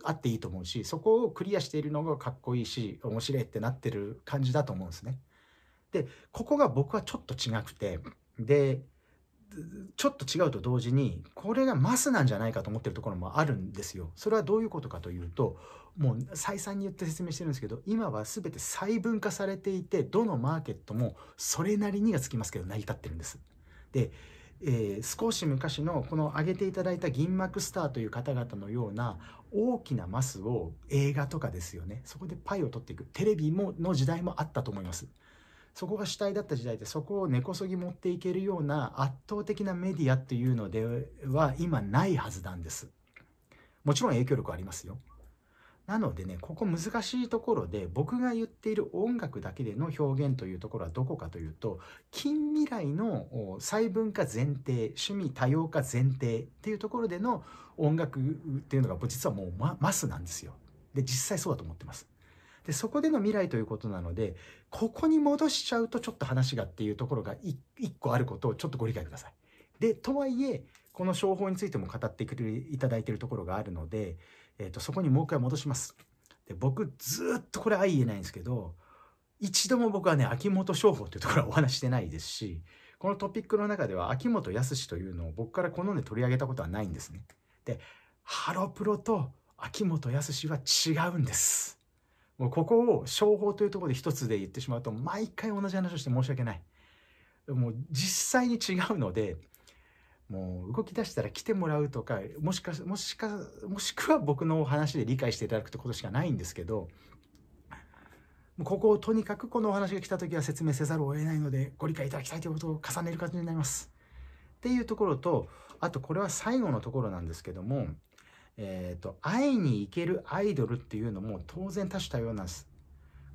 あっていいと思うしそこをクリアしているのがかっこいいし面白いってなってる感じだと思うんですね。でここが僕はちょっと違くてでちょっと違うと同時にこれがマスなんじゃないかと思ってるところもあるんですよ。それはどういうことかというともう再三に言って説明してるんですけど今は全て細分化されていてどのマーケットもそれなりにがつきますけど成り立ってるんです。で、えー、少し昔のこの挙げていただいた銀幕スターという方々のような大きなマスを映画とかですよねそこでパイを取っていくテレビもの時代もあったと思います。そこが主体だった時代でそこを根こそぎ持っていけるような圧倒的なメディアというのでは今ないはずなんですもちろん影響力ありますよなのでねここ難しいところで僕が言っている音楽だけでの表現というところはどこかというと近未来の細分化前提趣味多様化前提っていうところでの音楽っていうのが実はもうマスなんですよで実際そうだと思ってますで、そこでの未来ということなので、ここに戻しちゃうとちょっと話がっていうところが一個あることをちょっとご理解ください。で、とはいえ、この商法についても語ってくれいただいているところがあるので、えっ、ー、と、そこにもう一回戻します。で、僕ずっとこれ相言えないんですけど、一度も僕はね、秋元商法というところはお話してないですし、このトピックの中では秋元康というのを僕から好んで取り上げたことはないんですね。で、ハロプロと秋元康は違うんです。もうここを商法というところで一つで言ってしまうと毎回同じ話をして申し訳ない。もう実際に違うので、もう動き出したら来てもらうとか、もしか、もしか、もしくは僕の話で理解していただくってことしかないんですけど、ここをとにかくこのお話が来た時は説明せざるを得ないので、ご理解いただきたいということを重ねるじになります。っていうところと、あとこれは最後のところなんですけども、えー、と、会いに行けるアイドルっていうのも当然多種多様なんです。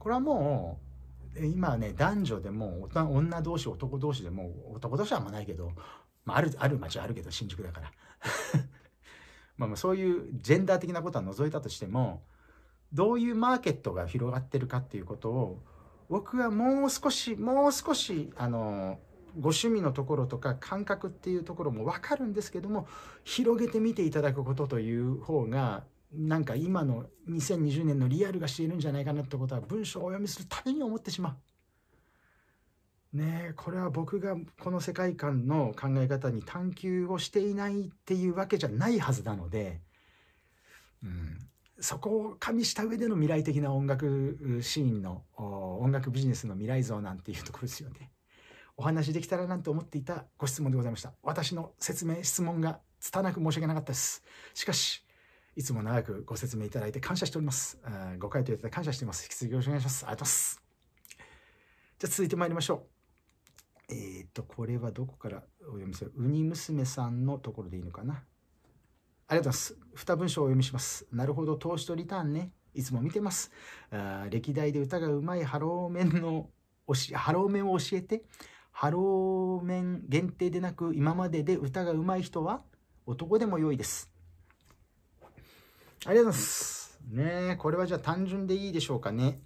これはもう、今ね、男女でも、女同士、男同士でも、男同士はあんまないけど、まあ、ある、ある街あるけど、新宿だから。まあまあ、そういうジェンダー的なことは除いたとしても、どういうマーケットが広がってるかっていうことを、僕はもう少し、もう少し、あのーご趣味のところとか感覚っていうところも分かるんですけども広げてみていただくことという方がなんか今の2020年のリアルがしているんじゃないかなってことは文章をお読みするために思ってしまう。ねえこれは僕がこの世界観の考え方に探求をしていないっていうわけじゃないはずなので、うん、そこを加味した上での未来的な音楽シーンの音楽ビジネスの未来像なんていうところですよね。お話できたらなんて思っていたご質問でございました。私の説明、質問が拙く申し訳なかったです。しかし、いつも長くご説明いただいて感謝しております。ご回答いただいて感謝しています。引き続きよろしくお願いします。ありがとうございます。じゃあ続いて参りましょう。えー、っと、これはどこからお読みするウニ娘さんのところでいいのかな。ありがとうございます。二文章をお読みします。なるほど、投資とリターンね。いつも見てます。あ歴代で歌がうまいハローメンのハローメンを教えて、ハローメン限定でなく今までで歌が上手い人は男でも良いです。ありがとうございます。ねこれはじゃあ単純でいいでしょうかね。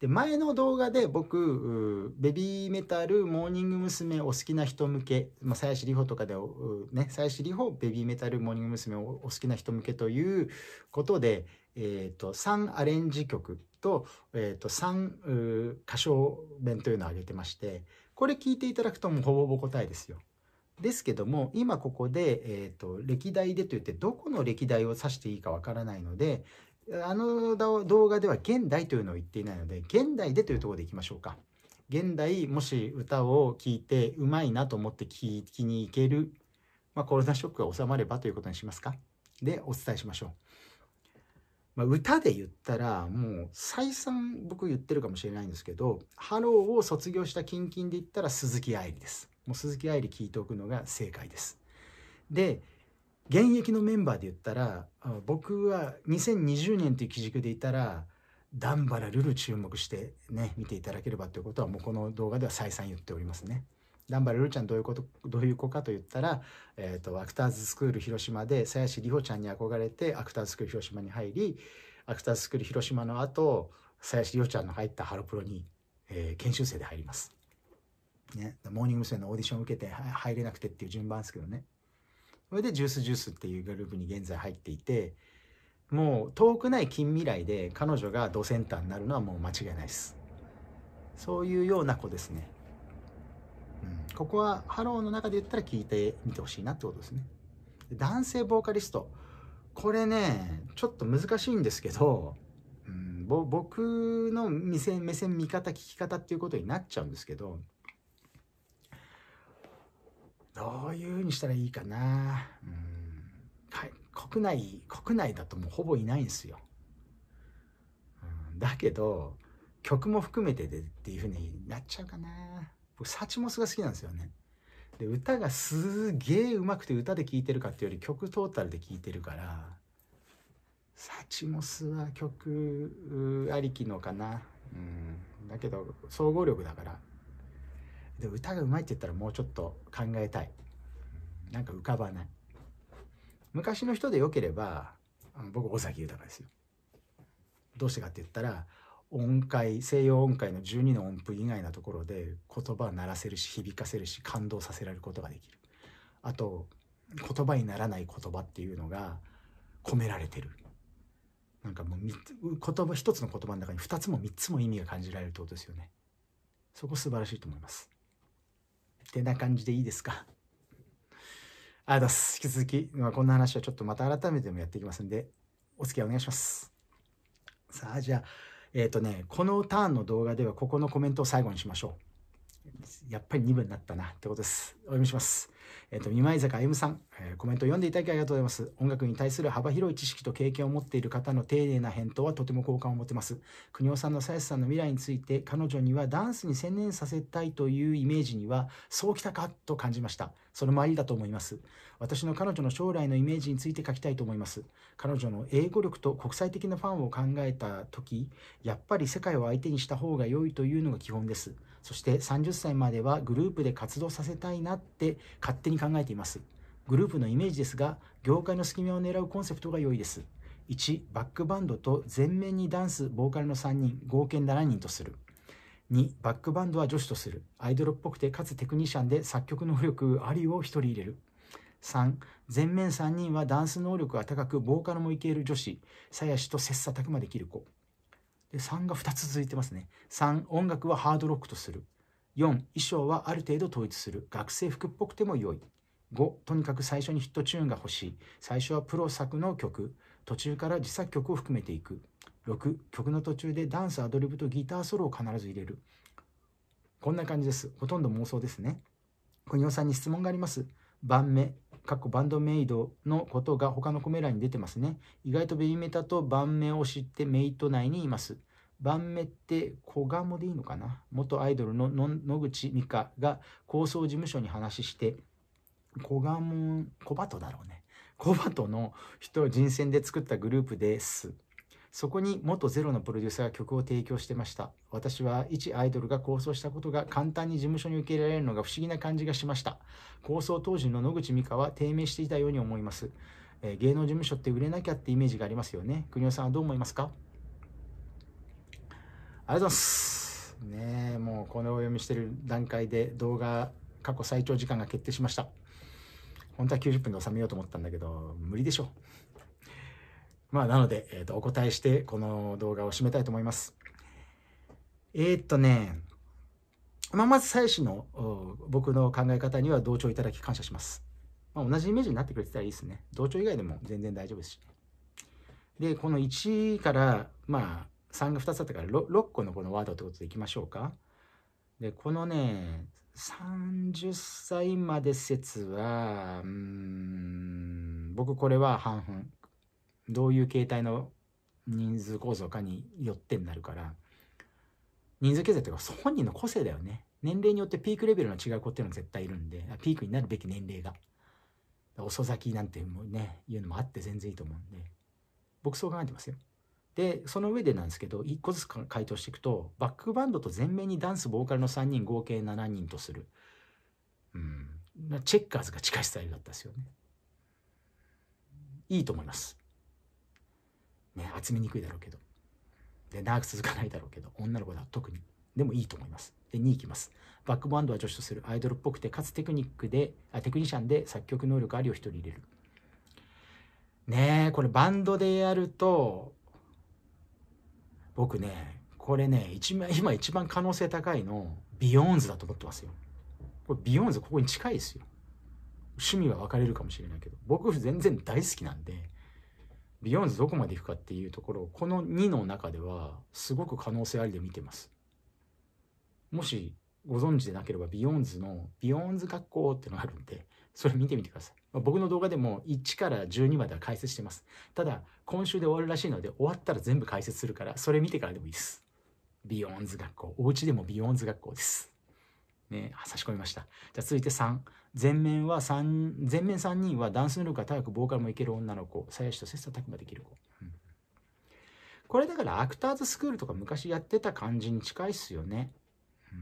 で、前の動画で僕、ベビーメタル、モーニング娘。お好きな人向け、まあ、鞘師里穂とかで、ね、鞘師里穂、ベビーメタル、モーニング娘。お好きな人向けということで、えっ、ー、と、3アレンジ曲と、えっ、ー、と、3歌唱弁というのを挙げてまして、これ聞いていただくともうほぼほぼ答えですよ。ですけども今ここで、えーと、歴代でといってどこの歴代を指していいかわからないのであの動画では現代というのを言っていないので現代でというところでいきましょうか。現代もし歌を聴いてうまいなと思って聴きに行ける、まあ、コロナショックが収まればということにしますかでお伝えしましょう。まあ、歌で言ったらもう再三僕言ってるかもしれないんですけど「ハロー」を卒業したキンキンで言ったら鈴木愛理ですもう鈴木愛理聞いておくのが正解ですで現役のメンバーで言ったら僕は2020年という基軸でいたらダンバラルル注目してね見ていただければということはもうこの動画では再三言っておりますね。ダンバレルちゃんどういうことどういう子かと言ったら、えーと、アクターズスクール広島で鞘師里帆ちゃんに憧れてアクターズスクール広島に入りアクターズスクール広島の後鞘師里帆ちゃんの入ったハロプロに、えー、研修生で入ります。ね、モーニング娘。のオーディションを受けて入れなくてっていう順番ですけどねそれでジュースジュースっていうグループに現在入っていてもう遠くない近未来で彼女がドセンターになるのはもう間違いないですそういうような子ですねここはハローの中で言ったら聞いてみてほしいなってことですね男性ボーカリストこれねちょっと難しいんですけど、うん、僕の目線目線見方聞き方っていうことになっちゃうんですけどどういうふうにしたらいいかな、うんはい、国内国内だともうほぼいないんですよ、うん、だけど曲も含めてでっていうふうになっちゃうかな僕サチモスが好きなんですよね。で歌がすげえうまくて歌で聴いてるかっていうより曲トータルで聴いてるからサチモスは曲ありきのかなうんだけど総合力だからで歌がうまいって言ったらもうちょっと考えたいなんか浮かばない昔の人でよければ僕尾崎豊ですよどうしてかって言ったら音階西洋音階の12の音符以外のところで言葉を鳴らせるし響かせるし感動させられることができるあと言葉にならない言葉っていうのが込められてるなんかもう言葉一つの言葉の中に2つも3つも意味が感じられるってことですよねそこ素晴らしいと思いますってな感じでいいですかあだす引き続き、まあ、こんな話はちょっとまた改めてもやっていきますんでお付き合いお願いしますさあじゃあえっ、ー、とね、このターンの動画ではここのコメントを最後にしましょう。やっぱり2分になったなってことです。お読みします。えっ、ー、と、二枚坂歩さん、えー、コメント読んでいただきありがとうございます。音楽に対する幅広い知識と経験を持っている方の丁寧な返答はとても好感を持てます。国尾さんのさやさんの未来について、彼女にはダンスに専念させたいというイメージには、そうきたかと感じました。それもありだと思います。私の彼女の将来のイメージについて書きたいと思います。彼女の英語力と国際的なファンを考えた時、やっぱり世界を相手にした方が良いというのが基本です。そして30歳まではグループで活動させたいなって勝勝手に考えています。グループのイメージですが、業界の隙間を狙うコンセプトが良いです。1、バックバンドと前面にダンス、ボーカルの3人、合計7人とする。2、バックバンドは女子とする。アイドルっぽくて、かつテクニシャンで作曲能力ありを1人入れる。3、前面3人はダンス能力が高く、ボーカルもいける女子、鞘師と切磋琢磨できる子。で、3が2つ続いてますね。3、音楽はハードロックとする。4衣装はある程度統一する学生服っぽくても良い5とにかく最初にヒットチューンが欲しい最初はプロ作の曲途中から自作曲を含めていく6曲の途中でダンスアドリブとギターソロを必ず入れるこんな感じですほとんど妄想ですね国尾さんに質問があります番目かっこバンドメイドのことが他のコメ欄に出てますね意外とベビーメタと番目を知ってメイト内にいます晩目って小鴨でいいのかな元アイドルの野口美香が構想事務所に話して小鴨小鳩だろうね小鳩の人を人選で作ったグループですそこに元ゼロのプロデューサーが曲を提供してました私は一アイドルが構想したことが簡単に事務所に受け入れられるのが不思議な感じがしました構想当時の野口美香は低迷していたように思います、えー、芸能事務所って売れなきゃってイメージがありますよね国尾さんはどう思いますかありがとうございます。ねえ、もうこのお読みしてる段階で動画過去最長時間が決定しました。本当は90分で収めようと思ったんだけど、無理でしょう。まあ、なので、えっ、ー、と、お答えして、この動画を締めたいと思います。えー、っとね、まあ、まず最初の僕の考え方には同調いただき感謝します。まあ、同じイメージになってくれてたらいいですね。同調以外でも全然大丈夫ですし、で、この1から、まあ、3が2つあったから 6, 6個のこのワードってことでいきましょうか。でこのね30歳まで説はうん僕これは半々どういう形態の人数構造かによってになるから人数形成というか本人の個性だよね年齢によってピークレベルの違う子っていうのは絶対いるんでピークになるべき年齢が遅咲きなんてもね言うのもあって全然いいと思うんで僕そう考えてますよでその上でなんですけど1個ずつ回答していくとバックバンドと前面にダンスボーカルの3人合計7人とする、うん、チェッカーズが近いスタイルだったですよねいいと思いますね集めにくいだろうけどで長く続かないだろうけど女の子だ特にでもいいと思いますで2いきますバックバンドは助手とするアイドルっぽくてかつテクニックであテクニシャンで作曲能力ありを1人入れるねえこれバンドでやると僕ね、これね、一今一番可能性高いの、ビヨーンズだと思ってますよ。これビヨーンズここに近いですよ。趣味は分かれるかもしれないけど、僕全然大好きなんで、ビヨーンズどこまで行くかっていうところを、この2の中では、すごく可能性ありで見てます。もしご存知でなければ、ビヨーンズの、ビヨーンズ学校ってのがあるんで、それ見てみてください。ま僕の動画でも1から12までは解説してます。ただ、今週で終わるらしいので終わったら全部解説するからそれ見てからでもいいですビヨーンズ学校お家でもビヨーンズ学校ですね差し込みましたじゃ続いて3前面は三前面3人はダンス能力が高くボーカルもいける女の子鞘師と切磋琢磨できる子、うん、これだからアクターズスクールとか昔やってた感じに近いっすよねうん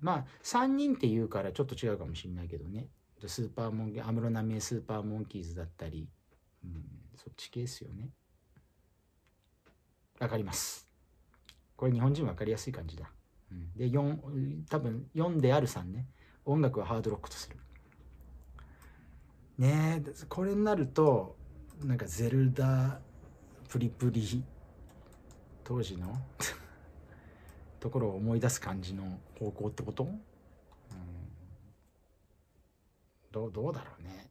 まあ3人って言うからちょっと違うかもしれないけどねスーパーモンキー安室奈美恵スーパーモンキーズだったり、うん、そっち系ですよね。わかります。これ日本人わかりやすい感じだ。うん、で、4、多分4である3ね。音楽はハードロックとする。ねえ、これになると、なんかゼルダ、プリプリ、当時の ところを思い出す感じの方向ってこと、うん、どうどうだろうね。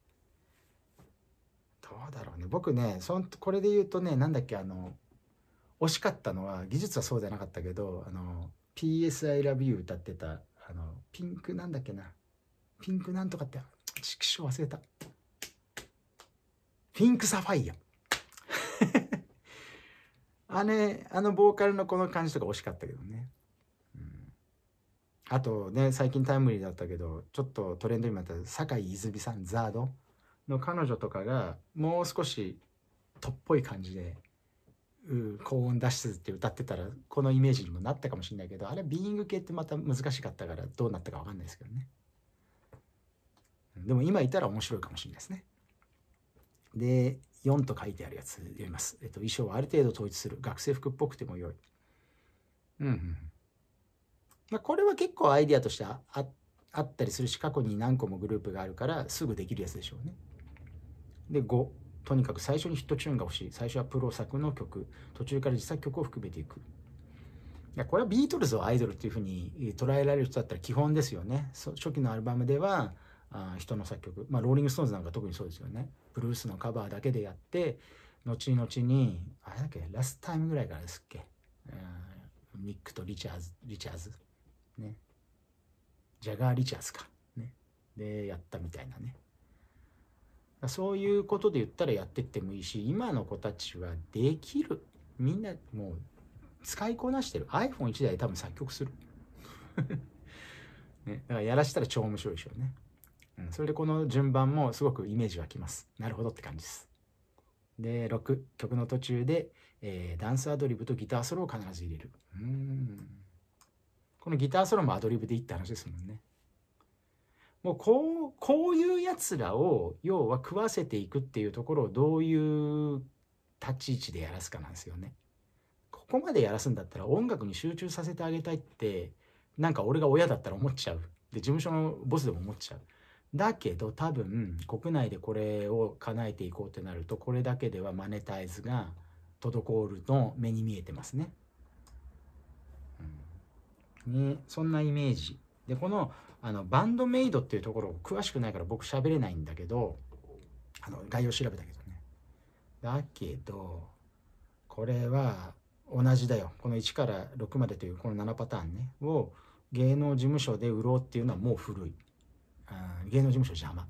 どうだろうね僕ねそんこれで言うとねなんだっけあの惜しかったのは技術はそうじゃなかったけどあの PS I love you 歌ってたあのピンクなんだっけなピンクなんとかって色く忘れたピンクサファイア あれあのボーカルのこの感じとか惜しかったけどね、うん、あとね最近タイムリーだったけどちょっとトレンドにもなった酒井泉さんザードの彼女とかがもう少しとっぽい感じで高音出しって歌ってたらこのイメージにもなったかもしれないけどあれビーイング系ってまた難しかったからどうなったか分かんないですけどねでも今いたら面白いかもしれないですねで4と書いてあるやつ読みます、えっと、衣装はある程度統一する学生服っぽくても良いうんうんまあ、これは結構アイディアとしてああったりするし過去に何個もグループがあるからすぐできるやつでしょうねで5とにかく最初にヒットチューンが欲しい最初はプロ作の曲途中から実作曲を含めていくいやこれはビートルズをアイドルっていうふうに捉えられる人だったら基本ですよね初期のアルバムではあ人の作曲、まあ、ローリング・ストーンズなんか特にそうですよねブルースのカバーだけでやって後々にあれだっけラスタイムぐらいからですっけミックとリチャーズリチャーズねジャガー・リチャーズかねでやったみたいなねそういうことで言ったらやってってもいいし、今の子たちはできる。みんなもう使いこなしてる。iPhone1 台多分作曲する。ね、だからやらしたら超面白いでしょうね。うん、それでこの順番もすごくイメージ湧きます。なるほどって感じです。で、6、曲の途中で、えー、ダンスアドリブとギターソロを必ず入れる。うん。このギターソロもアドリブでいいって話ですもんね。もうこうこういうやつらを要は食わせていくっていうところをどういう立ち位置でやらすかなんですよね。ここまでやらすんだったら音楽に集中させてあげたいってなんか俺が親だったら思っちゃう。で事務所のボスでも思っちゃう。だけど多分国内でこれを叶えていこうってなるとこれだけではマネタイズが滞ると目に見えてますね。うん、ねそんなイメージ。でこのあのバンドメイドっていうところを詳しくないから僕喋れないんだけどあの概要調べたけどねだけどこれは同じだよこの1から6までというこの7パターンねを芸能事務所で売ろうっていうのはもう古い、うん、芸能事務所邪魔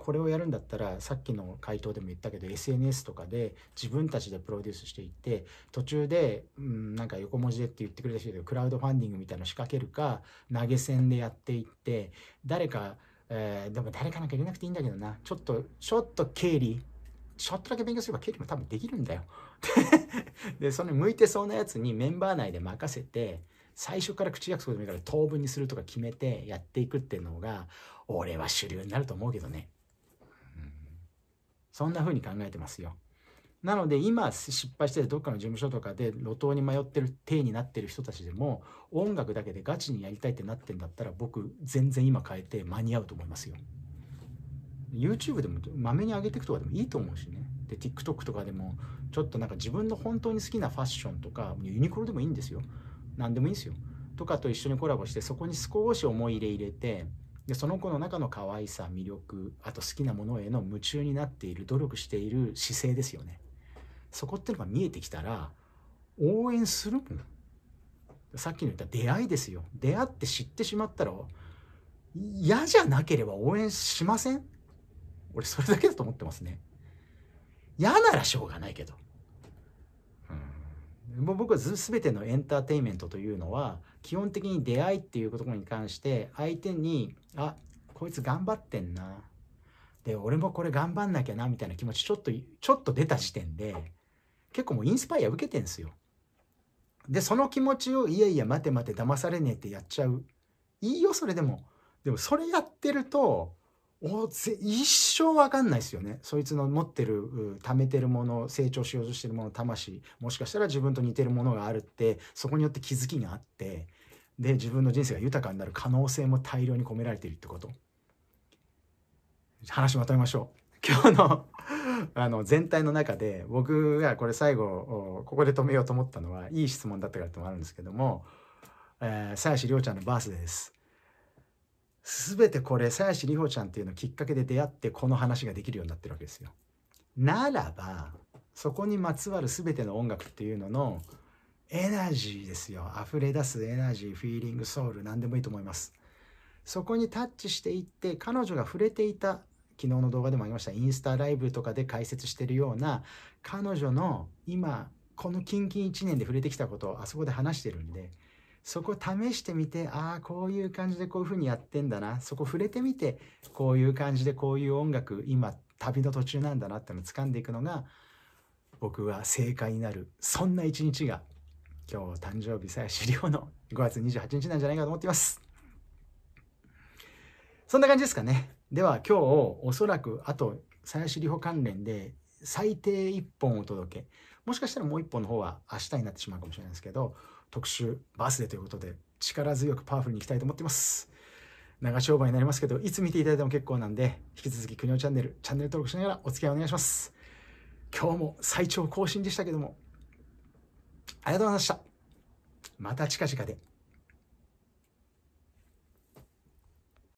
これをやるんだったらさっきの回答でも言ったけど SNS とかで自分たちでプロデュースしていって途中で、うん、なんか横文字でって言ってくれた人でクラウドファンディングみたいなの仕掛けるか投げ銭でやっていって誰か、えー、でも誰かなんか入れなくていいんだけどなちょっとちょっと経理ちょっとだけ勉強すれば経理も多分できるんだよ。でその向いてそうなやつにメンバー内で任せて最初から口約束でもいいから当分にするとか決めてやっていくっていうのが俺は主流になると思うけどね。そんな風に考えてますよ。なので今失敗してどっかの事務所とかで路頭に迷ってる体になってる人たちでも音楽だけでガチにやりたいってなってんだったら僕全然今変えて間に合うと思いますよ。YouTube でもまめに上げていくとかでもいいと思うしね。で TikTok とかでもちょっとなんか自分の本当に好きなファッションとかユニクロでもいいんですよ。何でもいいんですよ。とかと一緒にコラボしてそこに少し思い入れ入れてでその子の中の可愛さ魅力あと好きなものへの夢中になっている努力している姿勢ですよねそこっていうのが見えてきたら応援するもんさっきの言った出会いですよ出会って知ってしまったら嫌じゃなければ応援しません俺それだけだと思ってますね嫌ならしょうがないけど、うん、僕は全てのエンターテインメントというのは基本的に出会いっていうことに関して相手にあこいつ頑張ってんなで俺もこれ頑張んなきゃなみたいな気持ちちょっとちょっと出た時点で結構もうインスパイア受けてんすよでその気持ちをいやいや待て待て騙されねえってやっちゃういいよそれでもでもそれやってるとおぜ一生わかんないですよねそいつの持ってる貯めてるもの成長しようとしてるもの魂もしかしたら自分と似てるものがあるってそこによって気づきがあってで自分の人生が豊かになる可能性も大量に込められているってこと話まとめましょう 今日のあの全体の中で僕がこれ最後ここで止めようと思ったのはいい質問だったからってもあるんですけども鞘師りょうちゃんのバースデーです。すべてこれ鞘師里帆ちゃんっていうのきっかけで出会ってこの話ができるようになってるわけですよ。ならばそこにまつわる全ての音楽っていうののエナジーですよ。溢れ出すエナジー、フィーリング、ソウル、何でもいいと思います。そこにタッチしていって、彼女が触れていた、昨日の動画でもありました、インスタライブとかで解説してるような、彼女の今、この近々1年で触れてきたことをあそこで話してるんで、そこ試してみて、ああ、こういう感じでこういうふうにやってんだな、そこ触れてみて、こういう感じでこういう音楽、今、旅の途中なんだなってのを掴んでいくのが、僕は正解になる、そんな一日が今日誕生日さ最終了の5月28日なんじゃないかと思っています。そんな感じですかね。では今日おそらくあとさやしりほ関連で最低1本お届け。もしかしたらもう1本の方は明日になってしまうかもしれないですけど、特集バースデーということで力強くパワフルにいきたいと思っています。長丁場になりますけど、いつ見ていただいても結構なんで、引き続き国のチャンネル、チャンネル登録しながらお付き合いお願いします。今日も最長更新でしたけども、ありがとうございました。また近々で。